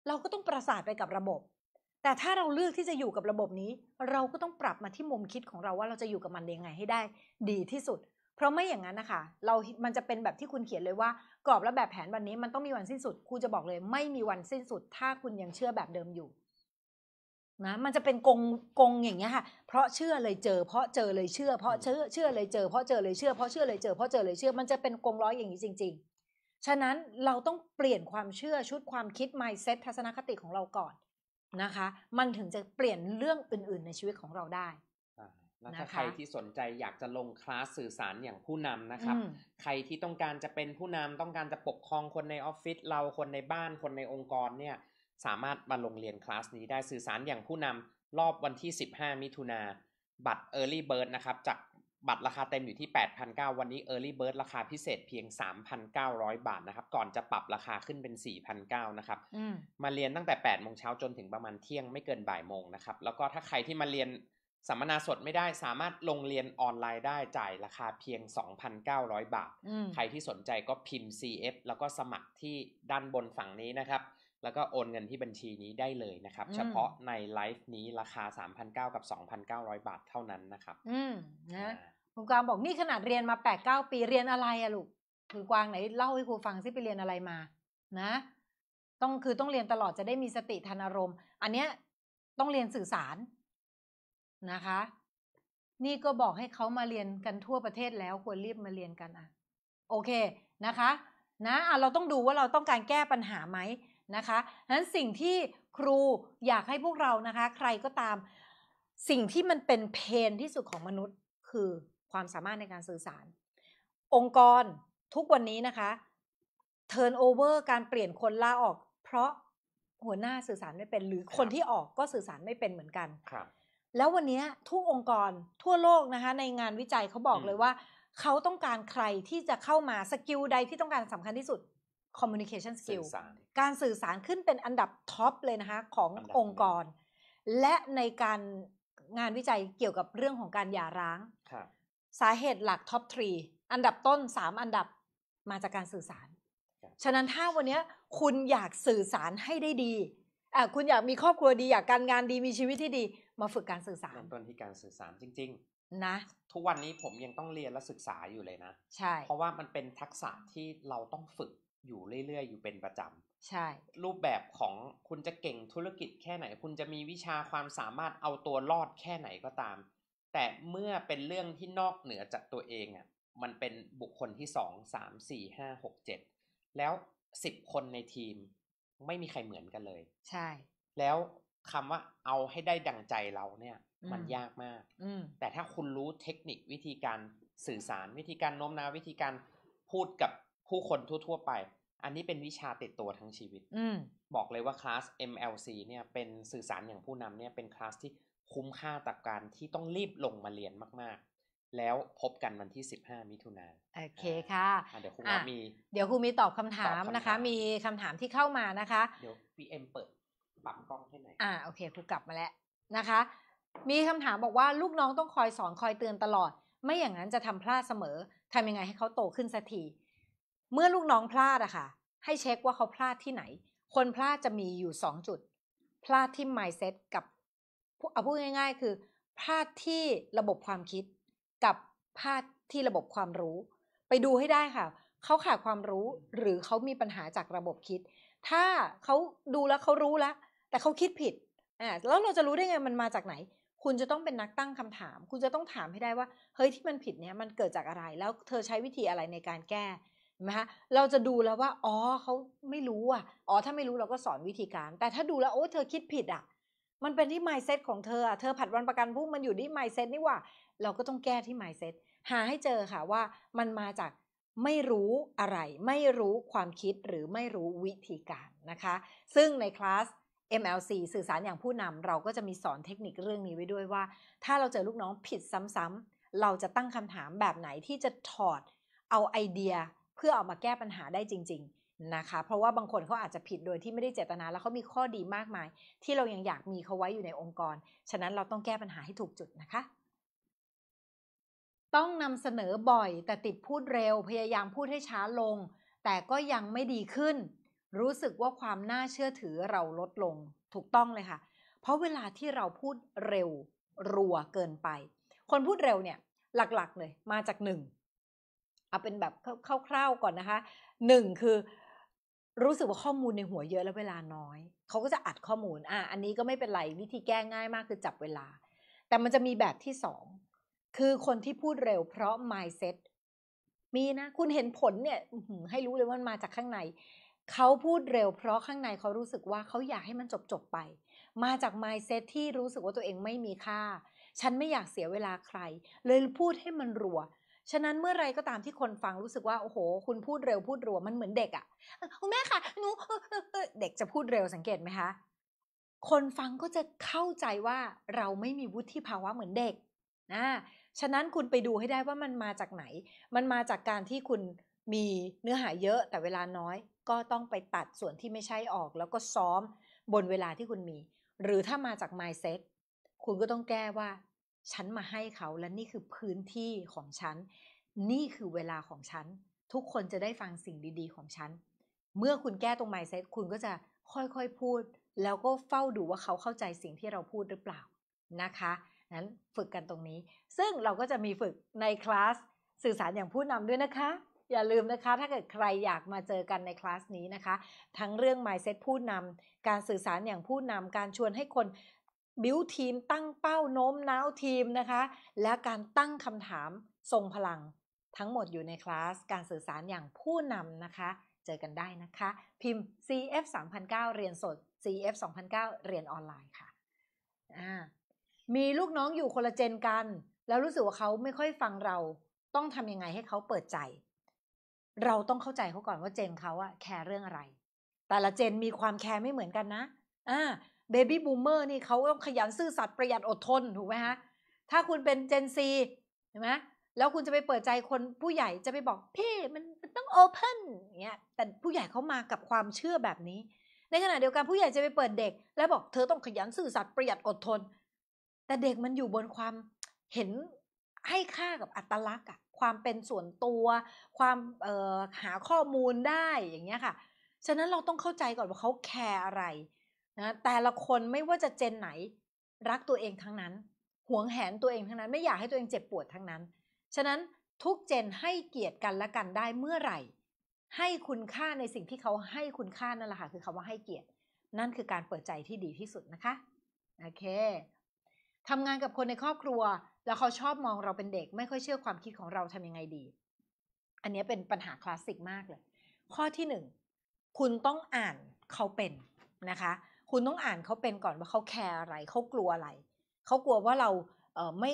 เราก็ต้องประสาทไปกับระบบแต่ถ้าเราเลือกที่จะอยู่กับระบบนี้ เราก็ต้องปรับมาที่มุมคิดของเราว่าเราจะอยู่กับมันยังไงให้ได้ดีที่สุด เพราะไม่อย่างนั้นนะคะเรามันจะเป็นแบบที่คุณเขียนเลยว่ากรอบและแบบแผนวันนี้มันต้องมีวันสิ้นสุดครูจะบอกเลยไม่มีวันสิ้นสุดถ้าคุณยังเชื่อแบบเดิมอยู่นะมันจะเป็นกงกงอย่างเงี้ยค่ะ เพราะเชื่อเลยเจอเพราะเจอเลยเชื่อ เพราะเชื่อ เชื่อเลยเจอเพราะเจอเลยเชื่อ เพราะเชื่อเลยเจอเพราะเจอเลยเชื่อ มันจะเป็นกงร้อยอย่างนี้จริง ๆ ฉะนั้นเราต้องเปลี่ยนความเชื่อชุดความคิด mindset ทัศนคติของเราก่อนนะคะ มันถึงจะเปลี่ยนเรื่องอื่น ๆ ในชีวิตของเราได้แล้วถ้าใครที่สนใจอยากจะลงคลาสสื่อสารอย่างผู้นำนะครับ ใครที่ต้องการจะเป็นผู้นำต้องการจะปกครองคนในออฟฟิศเราคนในบ้านคนในองค์กรเนี่ย สามารถมาลงเรียนคลาสนี้ได้สื่อสารอย่างผู้นำรอบวันที่ 15 มิถุนาบัตร Early Bird นะครับจากบัตรราคาเต็มอยู่ที่ 8,900วันนี้ Early Bird ราคาพิเศษเพียง 3,900 บาทนะครับ ก่อนจะปรับราคาขึ้นเป็น 4,900นะครับมาเรียนตั้งแต่8โมงเช้าจนถึงประมาณเที่ยงไม่เกินบ่ายโมงนะครับ แล้วก็ถ้าใครที่มาเรียนสัมมนาสดไม่ได้สามารถลงเรียนออนไลน์ได้จ่ายราคาเพียง 2,900 บาท ใครที่สนใจก็พิมพ์ CF แล้วก็สมัครที่ด้านบนฝั่งนี้นะครับ แล้วก็โอนเงินที่บัญชีนี้ได้เลยนะครับ เฉพาะในไลฟ์นี้ราคา3,900กับ 2,900 บาทเท่านั้นนะครับ อืมนะคุณกวางบอกนี่ ขนาดเรียนมาแปดเก้าปีเรียนอะไรอะลูก คือกวางไหนเล่าให้ครูฟังซิไปเรียนอะไรมา นะ ต้องคือต้องเรียนตลอดจะได้มีสติทันอารมณ์ อันเนี้ยต้องเรียนสื่อสารนะคะ นี่ก็บอกให้เขามาเรียนกันทั่วประเทศแล้วควรรีบมาเรียนกันอ่ะ โอเคนะคะ นะะเราต้องดูว่าเราต้องการแก้ปัญหาไหมนะคะฉะนั้นสิ่งที่ครูอยากให้พวกเรานะคะ ใครก็ตาม สิ่งที่มันเป็นเพนที่สุดของมนุษย์คือความสามารถในการสื่อสาร องค์กรทุกวันนี้นะคะเทิร์นโอเวอร์การเปลี่ยนคนลาออก เพราะหัวหน้าสื่อสารไม่เป็น หรือคนที่ออกก็สื่อสารไม่เป็นเหมือนกันครับ แล้ววันนี้ทุกองค์กรทั่วโลกนะคะ ในงานวิจัยเขาบอกเลยว่า เขาต้องการใครที่จะเข้ามา สกิลใดที่ต้องการสำคัญที่สุด communication skill การสื่อสารขึ้นเป็นอันดับท็อปเลยนะคะ ขององค์กร และในการงานวิจัยเกี่ยวกับเรื่องของการหย่าร้างสาเหตุหลักท็อปทรีอันดับต้นสามอันดับมาจากการสื่อสาร ฉะนั้นถ้าวันนี้คุณอยากสื่อสารให้ได้ดี คุณอยากมีครอบครัวดี อยากการงานดีมีชีวิตที่ดีมาฝึกการสื่อสารเริ่มต้นที่การสื่อสารจริง ๆ นะ ทุกวันนี้ผมยังต้องเรียนและศึกษาอยู่เลยนะใช่ เพราะว่ามันเป็นทักษะที่เราต้องฝึกอยู่เรื่อยๆ อยู่เป็นประจำใช่ รูปแบบของคุณจะเก่งธุรกิจแค่ไหน คุณจะมีวิชาความสามารถเอาตัวรอดแค่ไหนก็ตามแต่เมื่อเป็นเรื่องที่นอกเหนือจากตัวเองอ่ะ มันเป็นบุคคลที่สองสามสี่ห้าหกเจ็ดแล้วสิบคนในทีม ไม่มีใครเหมือนกันเลย ใช่ แล้วคำว่าเอาให้ได้ดังใจเราเนี่ย มันยากมากแต่ถ้าคุณรู้เทคนิควิธีการสื่อสาร วิธีการโน้มน้าววิธีการพูดกับผู้คนทั่ว ๆ ไป อันนี้เป็นวิชาติดตัวทั้งชีวิตบอกเลยว่าคลาส MLC เนี่ยเป็นสื่อสารอย่างผู้นำเนี่ยเป็นคลาสที่คุ้มค่าต่อการที่ต้องรีบลงมาเรียนมาก ๆ แล้วพบกันวันที่15มิถุนาโอเคค่ะ เดี๋ยวครูมีเดี๋ยวครูมีตอบคำถามนะคะ มีคำถามที่เข้ามานะคะ เดี๋ยวพีเอ็มเปิดปรับกล้องให้หน่อยอ่าโอเคครูกลับมาแล้วนะคะ มีคำถามบอกว่าลูกน้องต้องคอยสอนคอยเตือนตลอด ไม่อย่างนั้นจะทำพลาดเสมอทำยังไงให้เขาโตขึ้นสักทีเมื่อลูกน้องพลาดอะค่ะให้เช็คว่าเขาพลาดที่ไหน คนพลาดจะมีอยู่2จุด พลาดที่ mindset กับเอาพูดง่ายๆ คือพลาดที่ระบบความคิดกับพลาดที่ระบบความรู้ ไปดูให้ได้ค่ะเขาขาดความรู้หรือเขามีปัญหาจากระบบคิด ถ้าเขาดูแล้วเขารู้แล้วแต่เขาคิดผิดอ่าแล้วเราจะรู้ได้ไงมันมาจากไหน คุณจะต้องเป็นนักตั้งคำถาม คุณจะต้องถามให้ได้ว่า เฮ้ยที่มันผิดเนี้ยมันเกิดจากอะไรแล้วเธอใช้วิธีอะไรในการแก้นะคะเราจะดูแล้วว่าอ๋อเขาไม่รู้อ่ะอ๋อถ้าไม่รู้เราก็สอนวิธีการ แต่ถ้าดูแล้วโอ้เธอคิดผิดอ่ะมันเป็นที่ mindset ของเธอ เธอผัดวันประกันพรุ่งมันอยู่ที่ mindset นี่ว่า เราก็ต้องแก้ที่ mindset หาให้เจอค่ะว่ามันมาจากไม่รู้อะไร ไม่รู้ความคิดหรือไม่รู้วิธีการนะคะ ซึ่งในคลาส MLC สื่อสารอย่างผู้นำเราก็จะมีสอนเทคนิคเรื่องนี้ไว้ด้วยว่า ถ้าเราเจอลูกน้องผิดซ้ำๆ เราจะตั้งคำถามแบบไหนที่จะถอดเอาไอเดียเพื่อออกมาแก้ปัญหาได้จริง ๆนะคะ เพราะว่าบางคนเขาอาจจะผิดโดยที่ไม่ได้เจตนาแล้วเขามีข้อดีมากมาย ที่เรายังอยากมีเขาไว้อยู่ในองค์กร ฉะนั้นเราต้องแก้ปัญหาให้ถูกจุดนะคะ ต้องนำเสนอบ่อยแต่ติดพูดเร็ว พยายามพูดให้ช้าลง แต่ก็ยังไม่ดีขึ้น รู้สึกว่าความน่าเชื่อถือเราลดลงถูกต้องเลยค่ะ เพราะเวลาที่เราพูดเร็วรัวเกินไป คนพูดเร็วเนี่ย หลัก ๆเลยมาจากหนึ่งเอาเป็นแบบคร่าวๆก่อนนะคะหนึ่งคือรู้สึกว่าข้อมูลในหัวเยอะแล้วเวลาน้อย เขาก็จะอัดข้อมูลอ่ะอันนี้ก็ไม่เป็นไรวิธีแก้ง่ายมากคือจับเวลา แต่มันจะมีแบบที่สอง คือคนที่พูดเร็วเพราะ mindset มีนะคุณเห็นผลเนี่ยให้รู้เลยว่ามันมาจากข้างใน เขาพูดเร็วเพราะข้างในเขารู้สึกว่าเขาอยากให้มันจบจบไป มาจาก mindset ที่รู้สึกว่าตัวเองไม่มีค่า ฉันไม่อยากเสียเวลาใคร เลยพูดให้มันรัวฉะนั้นเมื่อไรก็ตามที่คนฟังรู้สึกว่าโอ้โหคุณพูดเร็วพูดรัวมันเหมือนเด็กอะ่ะคุณแม่ค่ะหนูเด็กจะพูดเร็วสังเกตไหมคะคนฟังก็จะเข้าใจว่าเราไม่มีวุฒิภาวะเหมือนเด็กนะฉะนั้นคุณไปดูให้ได้ว่ามันมาจากไหน มันมาจากการที่คุณมีเนื้อหาเยอะ แต่เวลาน้อย ก็ต้องไปตัดส่วนที่ไม่ใช่ออก แล้วก็ซ้อมบนเวลาที่คุณมี หรือถ้ามาจาก mindset คุณก็ต้องแก้ว่าฉันมาให้เขาและนี่คือพื้นที่ของฉัน นี่คือเวลาของฉัน ทุกคนจะได้ฟังสิ่งดี ๆ ของฉัน เมื่อคุณแก้ตรงไม n ์เซตคุณก็จะค่อยๆพูด แล้วก็เฝ้าดูว่าเขาเข้าใจสิ่งที่เราพูดหรือเปล่านะคะนั้นฝึกกันตรงนี้ ซึ่งเราก็จะมีฝึกในคลาสสื่อสารอย่างผู้นำด้วยนะคะ อย่าลืมนะคะ ถ้าเกิดใครอยากมาเจอกันในคลาสนี้นะคะทั้งเรื่อง mindset ผู้นำการสื่อสารอย่างผู้นำการชวนให้คนบิวทีมตั้งเป้าโน้มน้าวทีมนะคะและการตั้งคำถามทรงพลังทั้งหมดอยู่ในคลาส การสื่อสารอย่างผู้นำนะคะ เจอกันได้นะคะ พิมพ์ CF 3009เรียนสด CF 2009เรียนออนไลน์ค่ะมีลูกน้องอยู่คนละเจนกัน แล้วรู้สึกว่าเขาไม่ค่อยฟังเรา ต้องทำยังไงให้เขาเปิดใจ เราต้องเข้าใจเขาก่อนว่าเจนเขาอะแคร์เรื่องอะไร แต่ละเจนมีความแคร์ไม่เหมือนกันนะอ่าเบบี้บูมเมอร์นี่เขาต้องขยันซื่อสัตย์ประหยัดอดทนถูกไหมฮะถ้าคุณเป็นเจนซีเห็นไหมแล้วคุณจะไปเปิดใจคนผู้ใหญ่จะไปบอกพี่มันมันต้องโอเพน่เงี้ยแต่ผู้ใหญ่เขามากับความเชื่อแบบนี้ ในขณะเดียวกันผู้ใหญ่จะไปเปิดเด็ก แล้วบอกเธอต้องขยันซื่อสัตย์ประหยัดอดทน แต่เด็กมันอยู่บนความเห็นให้ค่ากับอัตลักษณ์อะความเป็นส่วนตัว ความหาข้อมูลได้อย่างเงี้ยค่ะฉะนั้นเราต้องเข้าใจก่อนว่าเขาแคร์อะไรนะแต่ละคนไม่ว่าจะเจนไหน รักตัวเองทั้งนั้น หวงแหนตัวเองทั้งนั้น ไม่อยากให้ตัวเองเจ็บปวดทั้งนั้นฉะนั้นทุกเจนให้เกียรติกันและกันได้เมื่อไหร่ ให้คุณค่าในสิ่งที่เขาให้คุณค่านั่นแหละค่ะคือคำว่าให้เกียรติ นั่นคือการเปิดใจที่ดีที่สุดนะคะโอเคทำงานกับคนในครอบครัว แล้วเขาชอบมองเราเป็นเด็ก ไม่ค่อยเชื่อความคิดของเราทำยังไงดี อันนี้เป็นปัญหาคลาสสิกมากเลย ข้อที่หนึ่งคุณต้องอ่านเขาเป็นนะคะคุณต้องอ่านเขาเป็นก่อนว่าเขาแคร์อะไรเขากลัวอะไรเขากลัวว่าเราเไม่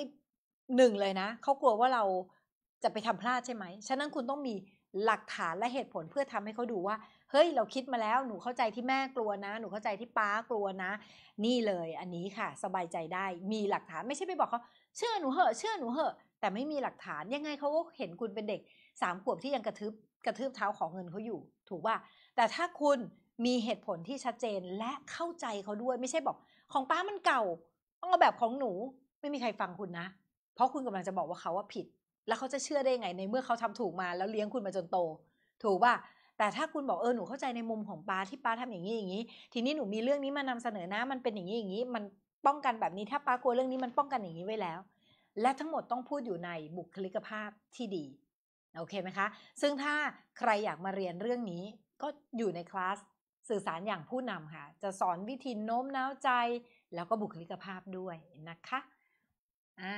หนึ่งเลยนะ เขากลัวว่าเราจะไปทำพลาดใช่ไหม ฉะนั้นคุณต้องมีหลักฐานและเหตุผลเพื่อทำให้เขาดูว่า เฮ้ยเราคิดมาแล้วหนูเข้าใจที่แม่กลัวนะ หนูเข้าใจที่ป้ากลัวนะ นี่เลยอันนี้ค่ะ สบายใจได้ มีหลักฐาน ไม่ใช่ไปบอกเขาเชื่อหนูเหอะเชื่อหนูเหอะแต่ไม่มีหลักฐานยังไงเขาก็เห็นคุณเป็นเด็กสามขวบที่ยังกระทึบกระทึบเท้าของเงินเขาอยู่ ถูกป่ะแต่ถ้าคุณมีเหตุผลที่ชัดเจนและเข้าใจเขาด้วยไม่ใช่บอกของป้ามันเก่าต้องเอาแบบของหนูไม่มีใครฟังคุณนะ เพราะคุณกำลังจะบอกว่าเขาว่าผิด แล้วเขาจะเชื่อได้ไงในเมื่อเขาทำถูกมาแล้วเลี้ยงคุณมาจนโต ถูกป่ะแต่ถ้าคุณบอกเออหนูเข้าใจในมุมของป้าที่ป้าทำอย่างนี้อย่างนี้ทีนี้หนูมีเรื่องนี้มานำเสนอนะมันเป็นอย่างนี้อย่างนี้ มันป้องกันแบบนี้ถ้าป้ากลัวเรื่องนี้มันป้องกันอย่างนี้ไว้แล้ว และทั้งหมดต้องพูดอยู่ในบุคลิกภาพที่ดีโอเคไหมคะ ซึ่งถ้าใครอยากมาเรียนเรื่องนี้ก็อยู่ในคลาสสื่อสารอย่างผู้นำค่ะ จะสอนวิธีโน้มน้าวใจ แล้วก็บุคลิกภาพด้วยนะคะอ่า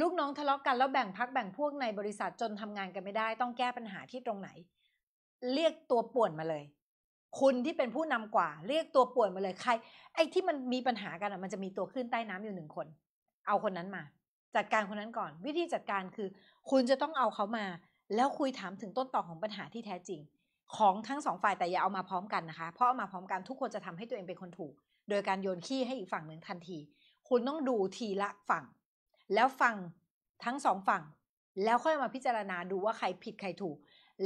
ลูกน้องทะเลาะกกัน แล้วแบ่งพักแบ่งพวกในบริษัทจนทำงานกันไม่ได้ ต้องแก้ปัญหาที่ตรงไหน เรียกตัวป่วนมาเลย คุณที่เป็นผู้นำกว่า เรียกตัวป่วนมาเลยใคร ไอ้ที่มันมีปัญหากันอ่ะมันจะมีตัวขึ้นใต้น้ำอยู่หนึ่งคน เอาคนนั้นมา จัดการคนนั้นก่อน วิธีจัดการคือ คุณจะต้องเอาเขามา แล้วคุยถามถึงต้นตอของปัญหาที่แท้จริงของทั้งสองฝ่ายแต่อย่าเอามาพร้อมกันนะคะเพราะเอามาพร้อมกัน ทุกคนจะทำให้ตัวเองเป็นคนถูก โดยการโยนขี้ให้อีกฝั่งหนึ่งทันที คุณต้องดูทีละฝั่ง แล้วฟังทั้งสองฝั่ง แล้วค่อยมาพิจารณาดูว่าใครผิดใครถูก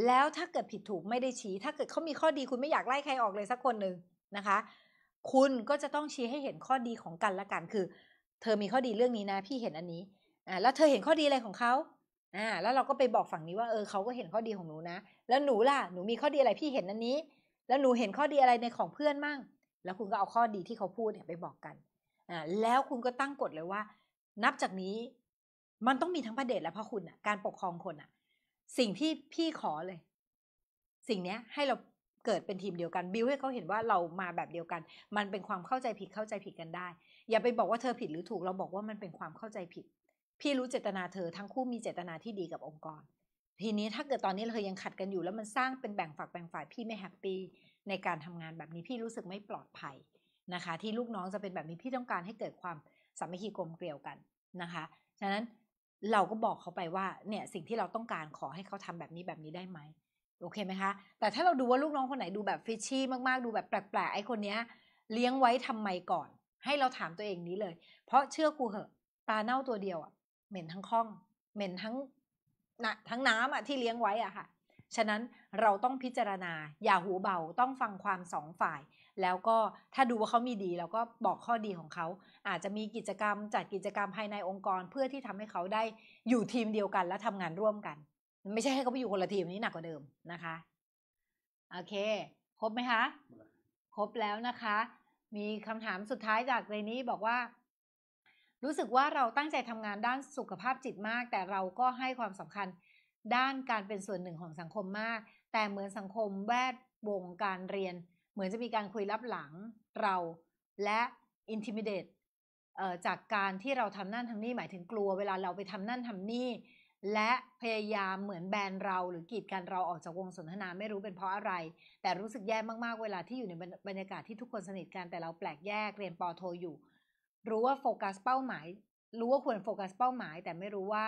แล้วถ้าเกิดผิดถูกไม่ได้ชี้ ถ้าเกิดเขามีข้อดีคุณไม่อยากไล่ใครออกเลยสักคนหนึ่งนะคะ คุณก็จะต้องชี้ให้เห็นข้อดีของกันและกันคือ เธอมีข้อดีเรื่องนี้นะ พี่เห็นอันนี้อ่าแล้วเธอเห็นข้อดีอะไรของเขา่าแล้วเราก็ไปบอกฝั่งนี้ว่า เออเขาก็เห็นข้อดีของหนูนะแล้วหนูล่ะหนูมีข้อดีอะไรพี่เห็นอันนี้ แล้วหนูเห็นข้อดีอะไรในของเพื่อนมั่ง แล้วคุณก็เอาข้อดีที่เขาพูดเนี่ยไปบอกกันอ่าแล้วคุณก็ตั้งกฎเลยว่า นับจากนี้ มันต้องมีทั้งพระเดชและพระคุณอ่ะ การปกครองคนอ่ะ สิ่งที่พี่ขอเลย สิ่งเนี้ยให้เราเกิดเป็นทีมเดียวกัน บิวให้เขาเห็นว่าเรามาแบบเดียวกัน มันเป็นความเข้าใจผิดเข้าใจผิดกันได้ อย่าไปบอกว่าเธอผิดหรือถูกเราบอกว่ามันเป็นความเข้าใจผิดพี่รู้เจตนาเธอทั้งคู่มีเจตนาที่ดีกับองค์กรทีนี้ถ้าเกิดตอนนี้เธอยังขัดกันอยู่ แล้วมันสร้างเป็นแบ่งฝักแบ่งฝ่ายพี่ไม่แฮปปี้ในการทำงานแบบนี้พี่รู้สึกไม่ปลอดภัยนะคะ ที่ลูกน้องจะเป็นแบบนี้พี่ต้องการให้เกิดความสามัคคีกลมเกลียวกันนะคะฉะนั้นเราก็บอกเขาไปว่าเนี่ยสิ่งที่เราต้องการขอให้เขาทำแบบนี้แบบนี้ได้ไหมโอเคไหมคะแต่ถ้าเราดูว่าลูกน้องคนไหนดูแบบฟิชชี่มาก ๆ ดูแบบแปลกๆไอ้คนเนี้ยเลี้ยงไว้ทำไมก่อน ให้เราถามตัวเองนี้เลย เพราะเชื่อกูเหอะปลาเน่าตัวเดียวอะเหม็นทั้งค้องเหม็นทั้ง นะ ทั้งน้ำอะที่เลี้ยงไว้อะค่ะฉะนั้นเราต้องพิจารณา อย่าหูเบา ต้องฟังความสองฝ่าย แล้วก็ถ้าดูว่าเขามีดีเราก็บอกข้อดีของเขา อาจจะมีกิจกรรม จัดกิจกรรมภายในองค์กร เพื่อที่ทำให้เขาได้อยู่ทีมเดียวกันและทำงานร่วมกัน ไม่ใช่ให้เขาไปอยู่คนละทีมนี้หนักกว่าเดิมนะคะโอเคครบไหมคะครบแล้วนะคะ มีคำถามสุดท้ายจากในนี้บอกว่ารู้สึกว่าเราตั้งใจทำงานด้านสุขภาพจิตมาก แต่เราก็ให้ความสำคัญด้านการเป็นส่วนหนึ่งของสังคมมาก แต่เหมือนสังคมแวดวงการเรียน เหมือนจะมีการคุยลับหลังเราและ intimidate จากการที่เราทำนั่นทำนี่หมายถึงกลัวเวลาเราไปทำนั่นทำนี่และพยายามเหมือนแบนเราหรือกีดกันเราออกจากวงสนทนาไม่รู้เป็นเพราะอะไร แต่รู้สึกแย่มากๆ เวลาที่อยู่ในบรรยากาศที่ทุกคนสนิทกันแต่เราแปลกแยกเรียนปอโทอยู่รู้ว่าโฟกัสเป้าหมายรู้ว่าควรโฟกัสเป้าหมาย แต่ไม่รู้ว่า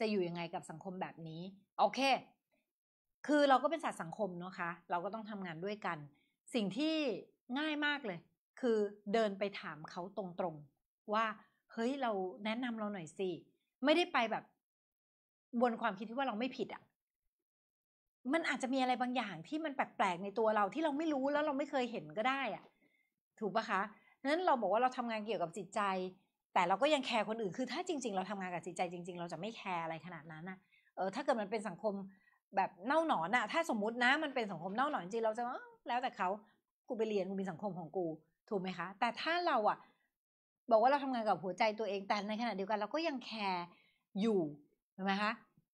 จะอยู่ยังไงกับสังคมแบบนี้โอเค คือเราก็เป็นสัตว์สังคมเนาะคะ เราก็ต้องทำงานด้วยกัน สิ่งที่ง่ายมากเลย คือเดินไปถามเขาตรงๆว่าเฮ้ยเราแนะนำเราหน่อยสิไม่ได้ไปแบบบนความคิดที่ว่าเราไม่ผิดอะ่ะ มันอาจจะมีอะไรบางอย่างที่มันแปลกๆในตัวเราที่เราไม่รู้แล้วเราไม่เคยเห็นก็ได้อะ่ะ ถูกปะคะนั้นเราบอกว่าเราทำงานเกี่ยวกับจิตใจ แต่เราก็ยังแคร์คนอื่นคือถ้าจริงๆเราทำงานกับจิตใจจริงๆเราจะไม่แคร์อะไรขนาดนั้นนะเออถ้าเกิดมันเป็นสังคมแบบเน่าหนอนอะถ้าสมมตินะมันเป็นสังคมเน่าหนอนจริง เราจะแล้วแต่เขากูไปเรียนกูมีสังคมของกูถูกไหมคะแต่ถ้าเราอะบอกว่าเราทำงานกับหัวใจตัวเองแต่ในขณะเดียวกันเราก็ยังแคร์อยู่ถูกไหมคะ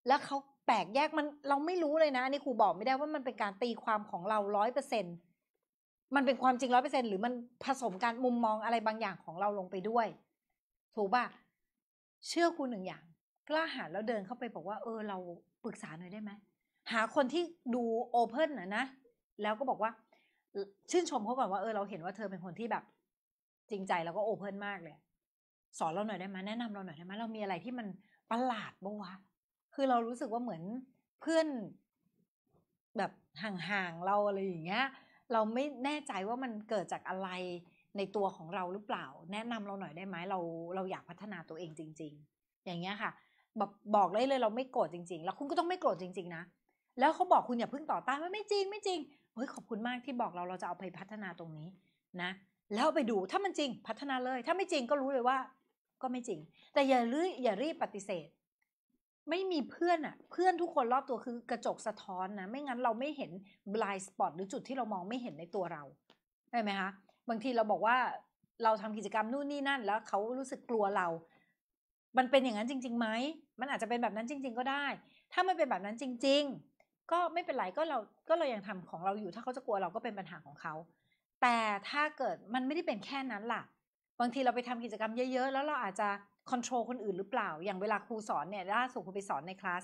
แล้วเขาแปลกแยกมันเราไม่รู้เลยนะนี่ครูบอกไม่ได้ว่ามันเป็นการตีความของเราร้อยเปอร์เซ็นต์มันเป็นความจริงร้อยเปอร์เซ็นหรือมันผสมการมุมมองอะไรบางอย่างของเราลงไปด้วย ถูกป่ะเชื่อคุณหนึ่งอย่าง กล้าหาญแล้วเดินเข้าไปบอกว่า เออเราปรึกษาหน่อยได้ไหม หาคนที่ดูโอเพนนะนะแล้วก็บอกว่า ชื่นชมเขาก่อนว่าเออเราเห็นว่าเธอเป็นคนที่แบบ จริงใจแล้วก็โอเพนมากเลย สอนเราหน่อยได้ไหมแนะนำเราหน่อยได้ไหมเรามีอะไรที่มันประหลาดบ้างวะคือเรารู้สึกว่าเหมือนเพื่อนแบบห่างๆ เราอะไรอย่างเงี้ยเราไม่แน่ใจว่ามันเกิดจากอะไรในตัวของเราหรือเปล่า แนะนำเราหน่อยได้ไหมเราเราอยากพัฒนาตัวเองจริงๆ อย่างเงี้ยค่ะ บอกบอกเลยเลยเราไม่โกรธจริง ๆ แล้วคุณก็ต้องไม่โกรธจริง ๆ นะ แล้วเขาบอกคุณอย่าเพิ่งต่อต้านว่าไม่จริงไม่จริงเฮ้ยขอบคุณมากที่บอกเราเราจะเอาไปพัฒนาตรงนี้นะ แล้วไปดูถ้ามันจริงพัฒนาเลย ถ้าไม่จริงก็รู้เลยว่าก็ไม่จริง แต่อย่ารืออย่ารีบปฏิเสธไม่มีเพื่อนอะเพื่อนทุกคนรอบตัวคือกระจกสะท้อนนะไม่งั้นเราไม่เห็น blind spot หรือจุดที่เรามองไม่เห็นในตัวเราใช่ไหมคะบางทีเราบอกว่าเราทำกิจกรรมนู่นนี่นั่นแล้ว เขารู้สึกกลัวเรา มันเป็นอย่างนั้นจริงๆไหมมันอาจจะเป็นแบบนั้นจริง ๆ ก็ได้ ถ้ามันเป็นแบบนั้นจริง ๆ ก็ไม่เป็นไรก็เรา ก็เรายังทำของเราอยู่ ถ้าเขาจะกลัวเราก็เป็นปัญหาของเขา แต่ถ้าเกิดมันไม่ได้เป็นแค่นั้นล่ะ บางทีเราไปทำกิจกรรมเยอะๆแล้วเราอาจจะคอนโทรลคนอื่นหรือเปล่าอย่างเวลาครูสอนเนี่ยล่าสุดครูไปสอนในคลาส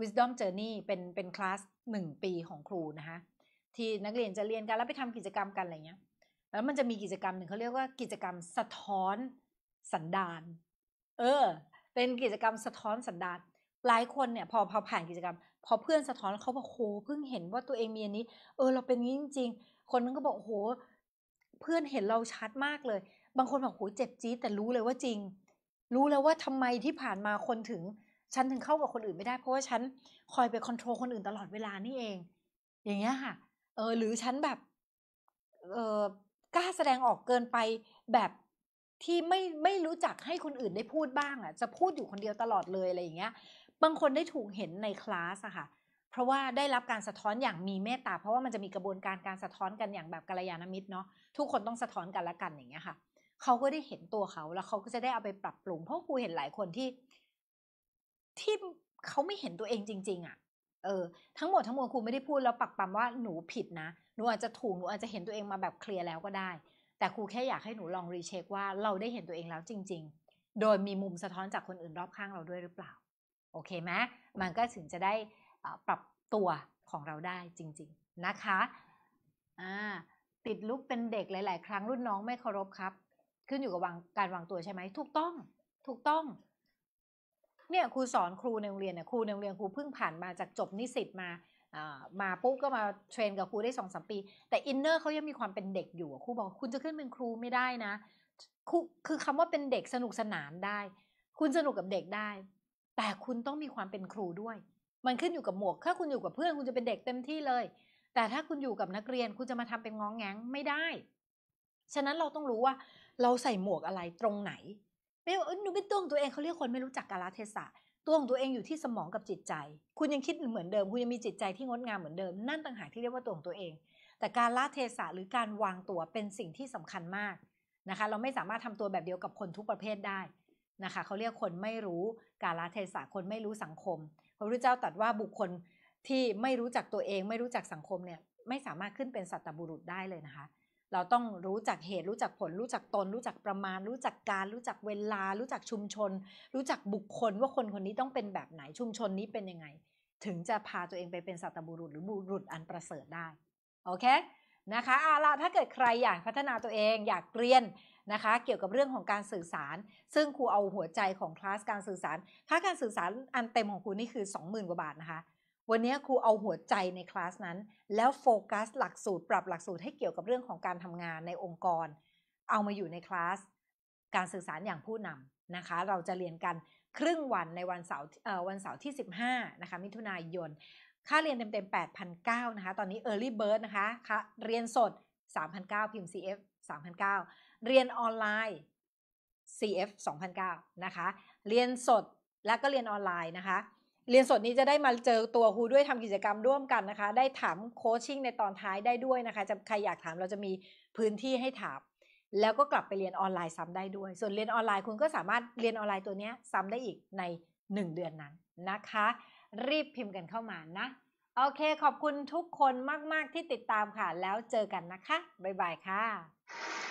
Wisdom Journey เป็นเป็นคลาสหนึ่งปีของครูนะคะที่นักเรียนจะเรียนกันแล้วไปทำกิจกรรมกันอะไรเงี้ยแล้วมันจะมีกิจกรรมหนึ่งเขาเรียกว่ากิจกรรมสะท้อนสันดานเออเป็นกิจกรรมสะท้อนสันดานหลายคนเนี่ยพอพอผ่านกิจกรรมพอเพื่อนสะท้อนเขาบอกโหเพิ่งเห็นว่าตัวเองมีอันนี้เออเราเป็นงี้จริงๆ คนนึงก็บอกโห เพื่อนเห็นเราชัดมากเลย บางคนบอกโหเจ็บจี๊ดแต่รู้เลยว่าจริงรู้แล้วว่าทำไมที่ผ่านมาคนถึงฉันถึงเข้ากับคนอื่นไม่ได้เพราะว่าฉันคอยไปคอนโทรลคนอื่นตลอดเวลานี่เอง อย่างเงี้ยค่ะ เออ หรือฉันแบบ เออกล้าแสดงออกเกินไปแบบที่ไม่ไม่รู้จักให้คนอื่นได้พูดบ้างอะ่ะจะพูดอยู่คนเดียวตลอดเลยอะไรอย่างเงี้ย บางคนได้ถูกเห็นในคลาสอะค่ะ เพราะว่าได้รับการสะท้อนอย่างมีเมตตา เพราะว่ามันจะมีกระบวนการการสะท้อนกันอย่างแบบกัลยาณมิตรเนาะทุกคนต้องสะท้อนกันละกันอย่างเงี้ยค่ะเขาก็ได้เห็นตัวเขา แล้วเขาก็จะได้เอาไปปรับปรุงเพราะครูเห็นหลายคนที่ ที่เขาไม่เห็นตัวเองจริง ๆอะ่ะเออ ทั้งหมดทั้งมวลครูไม่ได้พูด แล้วปักปั๊มว่าหนูผิดนะหนูอาจจะถูกหนูอาจจะเห็นตัวเองมาแบบเคลียร์แล้วก็ได้ แต่ครูแค่อยากให้หนูลองรีเช็คว่าเราได้เห็นตัวเองแล้วจริง ๆ โดยมีมุมสะท้อนจากคนอื่นรอบข้างเราด้วยหรือเปล่า โอเคไหมมันก็ถึงจะได้ปรับตัวของเราได้จริง ๆนะคะ อ่าติดลุกเป็นเด็กหลาย ๆ ครั้งรุ่นน้องไม่เคารพครับขึ้นอยู่กับวางการวางตัวใช่ไหม ถูกต้อง ถูกต้อง เนี่ยครูสอนครูในโรงเรียนเนี่ยครูในโรงเรียนครูเพิ่งผ่านมาจากจบนิสิตมามาปุ๊บก็มาเทรนกับครูได้สองสมปี แต่อินเนอร์เขายังมีความเป็นเด็กอยู่ครูบอก คุณจะขึ้นเป็นครูไม่ได้นะครูคือคำว่าเป็นเด็กสนุกสนานได้ คุณสนุกกับเด็กได้ แต่คุณต้องมีความเป็นครูด้วย มันขึ้นอยู่กับหมวก ถ้า คุณอยู่กับเพื่อนคุณจะเป็นเด็กเต็มที่เลย แต่ถ้าคุณอยู่กับนักเรียนคุณจะมาทำเป็นง้องแง้งไม่ได้ ฉะนั้นเราต้องรู้ว่าเราใส่หมวกอะไรตรงไหนไม่ว่าหนูเป็นตัวของตัวเองเขาเรียกคนไม่รู้จักกาลเทศะตัวของตัวเองอยู่ที่สมองกับจิตใจ คุณยังคิดเหมือนเดิม คุณยังมีจิตใจที่งดงามเหมือนเดิม นั่นต่างหากที่เรียกว่าตัวของตัวเอง แต่การละเทศะหรือการวางตัวเป็นสิ่งที่สำคัญมากนะคะ เราไม่สามารถทำตัวแบบเดียวกับคนทุกประเภทได้นะคะเขาเรียกคนไม่รู้การละเทศะคนไม่รู้สังคมพระพุทธเจ้าตรัสว่าบุคคลที่ไม่รู้จักตัวเอง ไม่รู้จักสังคมเนี่ยไม่สามารถขึ้นเป็นสัตบุรุษได้เลยนะคะเราต้องรู้จักเหตุรู้จักผล รู้จักตน รู้จักประมาณ รู้จักการ รู้จักเวลา รู้จักชุมชน รู้จักบุคคลว่าคนคนนี้ต้องเป็นแบบไหนชุมชนนี้เป็นยังไงถึงจะพาตัวเองไปเป็นสัตบุรุษหรือบุรุษอันประเสริฐได้โอเคนะคะเอาละถ้าเกิดใครอยากพัฒนาตัวเองอยากเรียนนะคะเกี่ยวกับเรื่องของการสื่อสาร ซึ่งครูเอาหัวใจของคลาสการสื่อสารคลาสการสื่อสารอันเต็มของครูนี่คือ 20,000กว่าบาทนะคะวันนี้ครูเอาหัวใจในคลาสนั้น แล้วโฟกัสหลักสูตรปรับหลักสูตรให้เกี่ยวกับเรื่องของการทำงานในองค์กร เอามาอยู่ในคลาสการสื่อสารอย่างผู้นำนะคะ เราจะเรียนกันครึ่งวันในวันเสาร์วันเสาร์ที่ 15นะคะ มิถุนายน ค่าเรียนเต็มๆ8,009นะคะตอนนี้ Early Bird นะคะคะเรียนสด3,009พิมพ์ CF 3,009เรียนออนไลน์ CF 2,009นะคะ เรียนสดแล้วก็เรียนออนไลน์นะคะเรียนสดนี้จะได้มาเจอตัวครูด้วยทำกิจกรรมร่วมกันนะคะ ได้ถามโคชชิ่งในตอนท้ายได้ด้วยนะคะ จะใครอยากถามเราจะมีพื้นที่ให้ถาม แล้วก็กลับไปเรียนออนไลน์ซ้ำได้ด้วย ส่วนเรียนออนไลน์คุณก็สามารถเรียนออนไลน์ตัวนี้ซ้ำได้อีกใน1เดือนนั้นนะคะ รีบพิมพ์กันเข้ามานะ โอเค ขอบคุณทุกคนมาก ๆที่ติดตามค่ะ แล้วเจอกันนะคะบ๊ายบายค่ะ